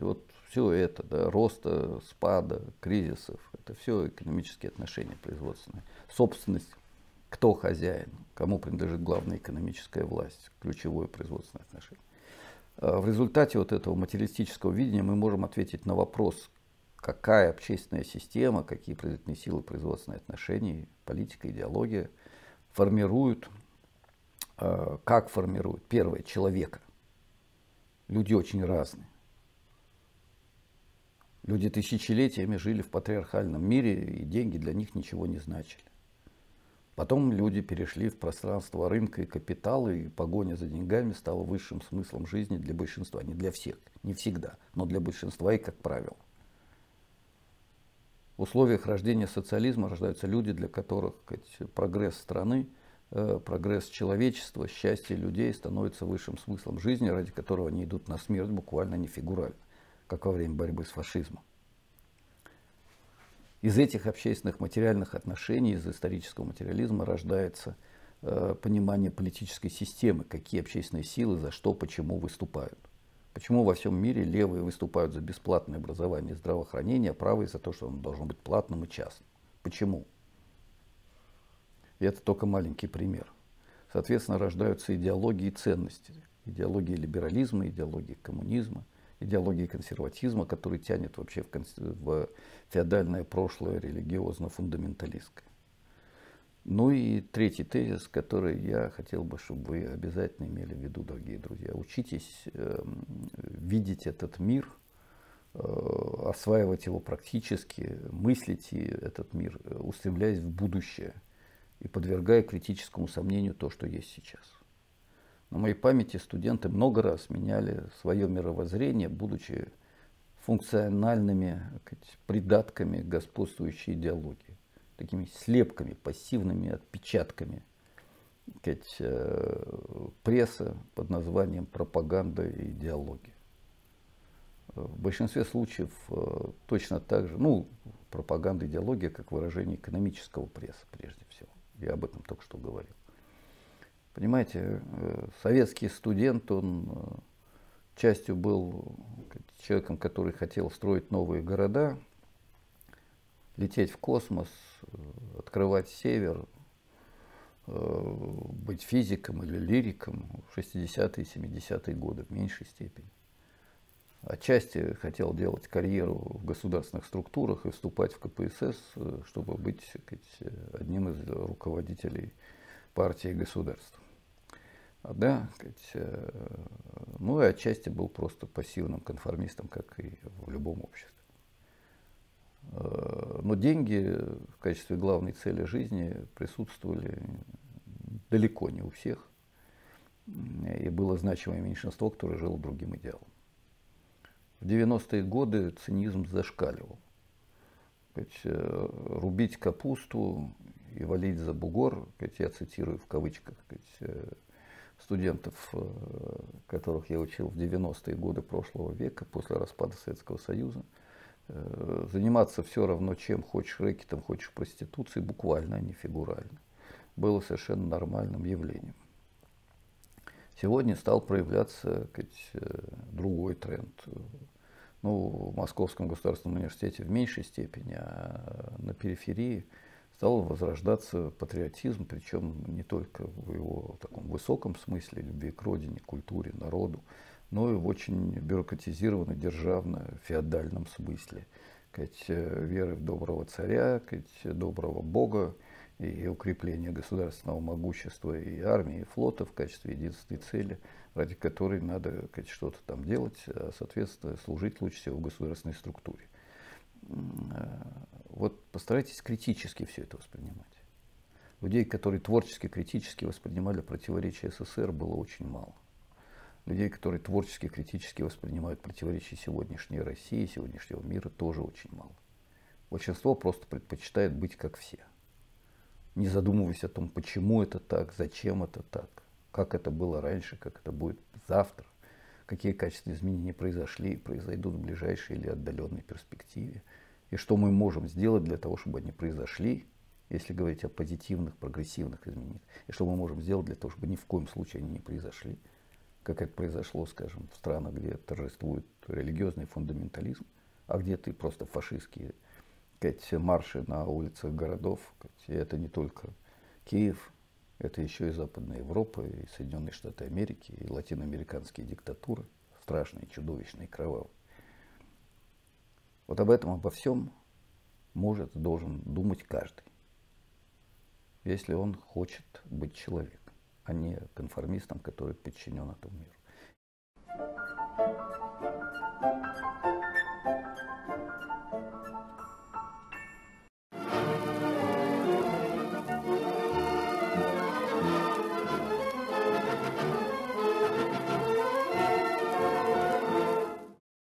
вот все это, да, роста, спада, кризисов, это все экономические отношения производственные. Собственность, кто хозяин, кому принадлежит главная экономическая власть, ключевое производственное отношение. А, в результате вот этого материалистического видения мы можем ответить на вопрос, какая общественная система, какие производительные силы, производственные отношения, политика, идеология формируют, а, как формируют, первое, человека. Люди очень разные. Люди тысячелетиями жили в патриархальном мире, и деньги для них ничего не значили. Потом люди перешли в пространство рынка и капитала, и погоня за деньгами стала высшим смыслом жизни для большинства. Не для всех, не всегда, но для большинства и как правило. В условиях рождения социализма рождаются люди, для которых сказать, прогресс страны, э, прогресс человечества, счастье людей становится высшим смыслом жизни, ради которого они идут на смерть буквально не фигурально как во время борьбы с фашизмом. Из этих общественных материальных отношений, из исторического материализма рождается э, понимание политической системы, какие общественные силы за что, почему выступают. Почему во всем мире левые выступают за бесплатное образование и здравоохранение, а правые за то, что оно должно быть платным и частным? Почему? И это только маленький пример. Соответственно, рождаются идеологии и ценности. Идеологии либерализма, идеологии коммунизма – идеологии консерватизма, который тянет вообще в, конс... в феодальное прошлое религиозно-фундаменталистское. Ну и третий тезис, который я хотел бы, чтобы вы обязательно имели в виду, дорогие друзья. Учитесь э, видеть этот мир, э, осваивать его практически, мыслите этот мир, э, устремляясь в будущее и подвергая критическому сомнению то, что есть сейчас. На моей памяти студенты много раз меняли свое мировоззрение, будучи функциональными придатками господствующей идеологии, такими слепками, пассивными отпечатками сказать, э, пресса под названием пропаганда и идеология. Э, в большинстве случаев э, точно так же, ну, пропаганда, и идеология, как выражение экономического пресса прежде всего. Я об этом только что говорил. Понимаете, э, советский студент, он э, частью был человеком, который хотел строить новые города, лететь в космос, э, открывать север, быть физиком или лириком в 60-е, 70-е годы в меньшей степени. Отчасти хотел делать карьеру в государственных структурах и вступать в КПСС, чтобы быть сказать, одним из руководителей партии и государства. А, да, э, ну и отчасти был просто пассивным конформистом, как и в любом обществе. Э, но деньги в качестве главной цели жизни присутствовали далеко не у всех. И было значимое меньшинство, которое жило другим идеалом. В 90-е годы цинизм зашкаливал. Э, Рубить капусту и валить за бугор, я цитирую в кавычках, студентов, э, которых я учил в 90-е годы прошлого века, после распада Советского Союза, э, заниматься все равно чем хочешь рэкетом, хочешь проституцией, буквально, а не фигурально, было совершенно нормальным явлением. Сегодня стал проявляться сказать, э, другой тренд. Ну, в Московском государственном университете в меньшей степени, а на периферии – стал возрождаться патриотизм, причем не только в его таком высоком смысле, любви к родине, культуре, народу, но и в очень бюрократизированном, державно, феодальном смысле. Кать, э, веры в доброго царя, кать, э, доброго бога и укрепление государственного могущества и армии, и флота в качестве единственной цели, ради которой надо кать, что-то там делать, а, соответственно, служить лучше всего в государственной структуре. Э, вот постарайтесь критически все это воспринимать. Людей, которые творчески, критически воспринимали противоречия СССР, было очень мало. Людей, которые творчески, критически воспринимают противоречия сегодняшней России, сегодняшнего мира, тоже очень мало. Большинство просто предпочитает быть как все. Не задумываясь о том, почему это так, зачем это так, как это было раньше, как это будет завтра, какие качественные изменения произошли и произойдут в ближайшей или отдаленной перспективе – и что мы можем сделать для того, чтобы они произошли, если говорить о позитивных, прогрессивных изменениях, и что мы можем сделать для того, чтобы ни в коем случае они не произошли, как это произошло, скажем, в странах, где торжествует религиозный фундаментализм, а где ты просто фашистские сказать, марши на улицах городов. И это не только Киев, это еще и Западная Европа, и Соединенные Штаты Америки, и латиноамериканские диктатуры, страшные, чудовищные, кровавые. Вот об этом, обо всем может должен думать каждый, если он хочет быть человеком, а не конформистом, который подчинен этому миру.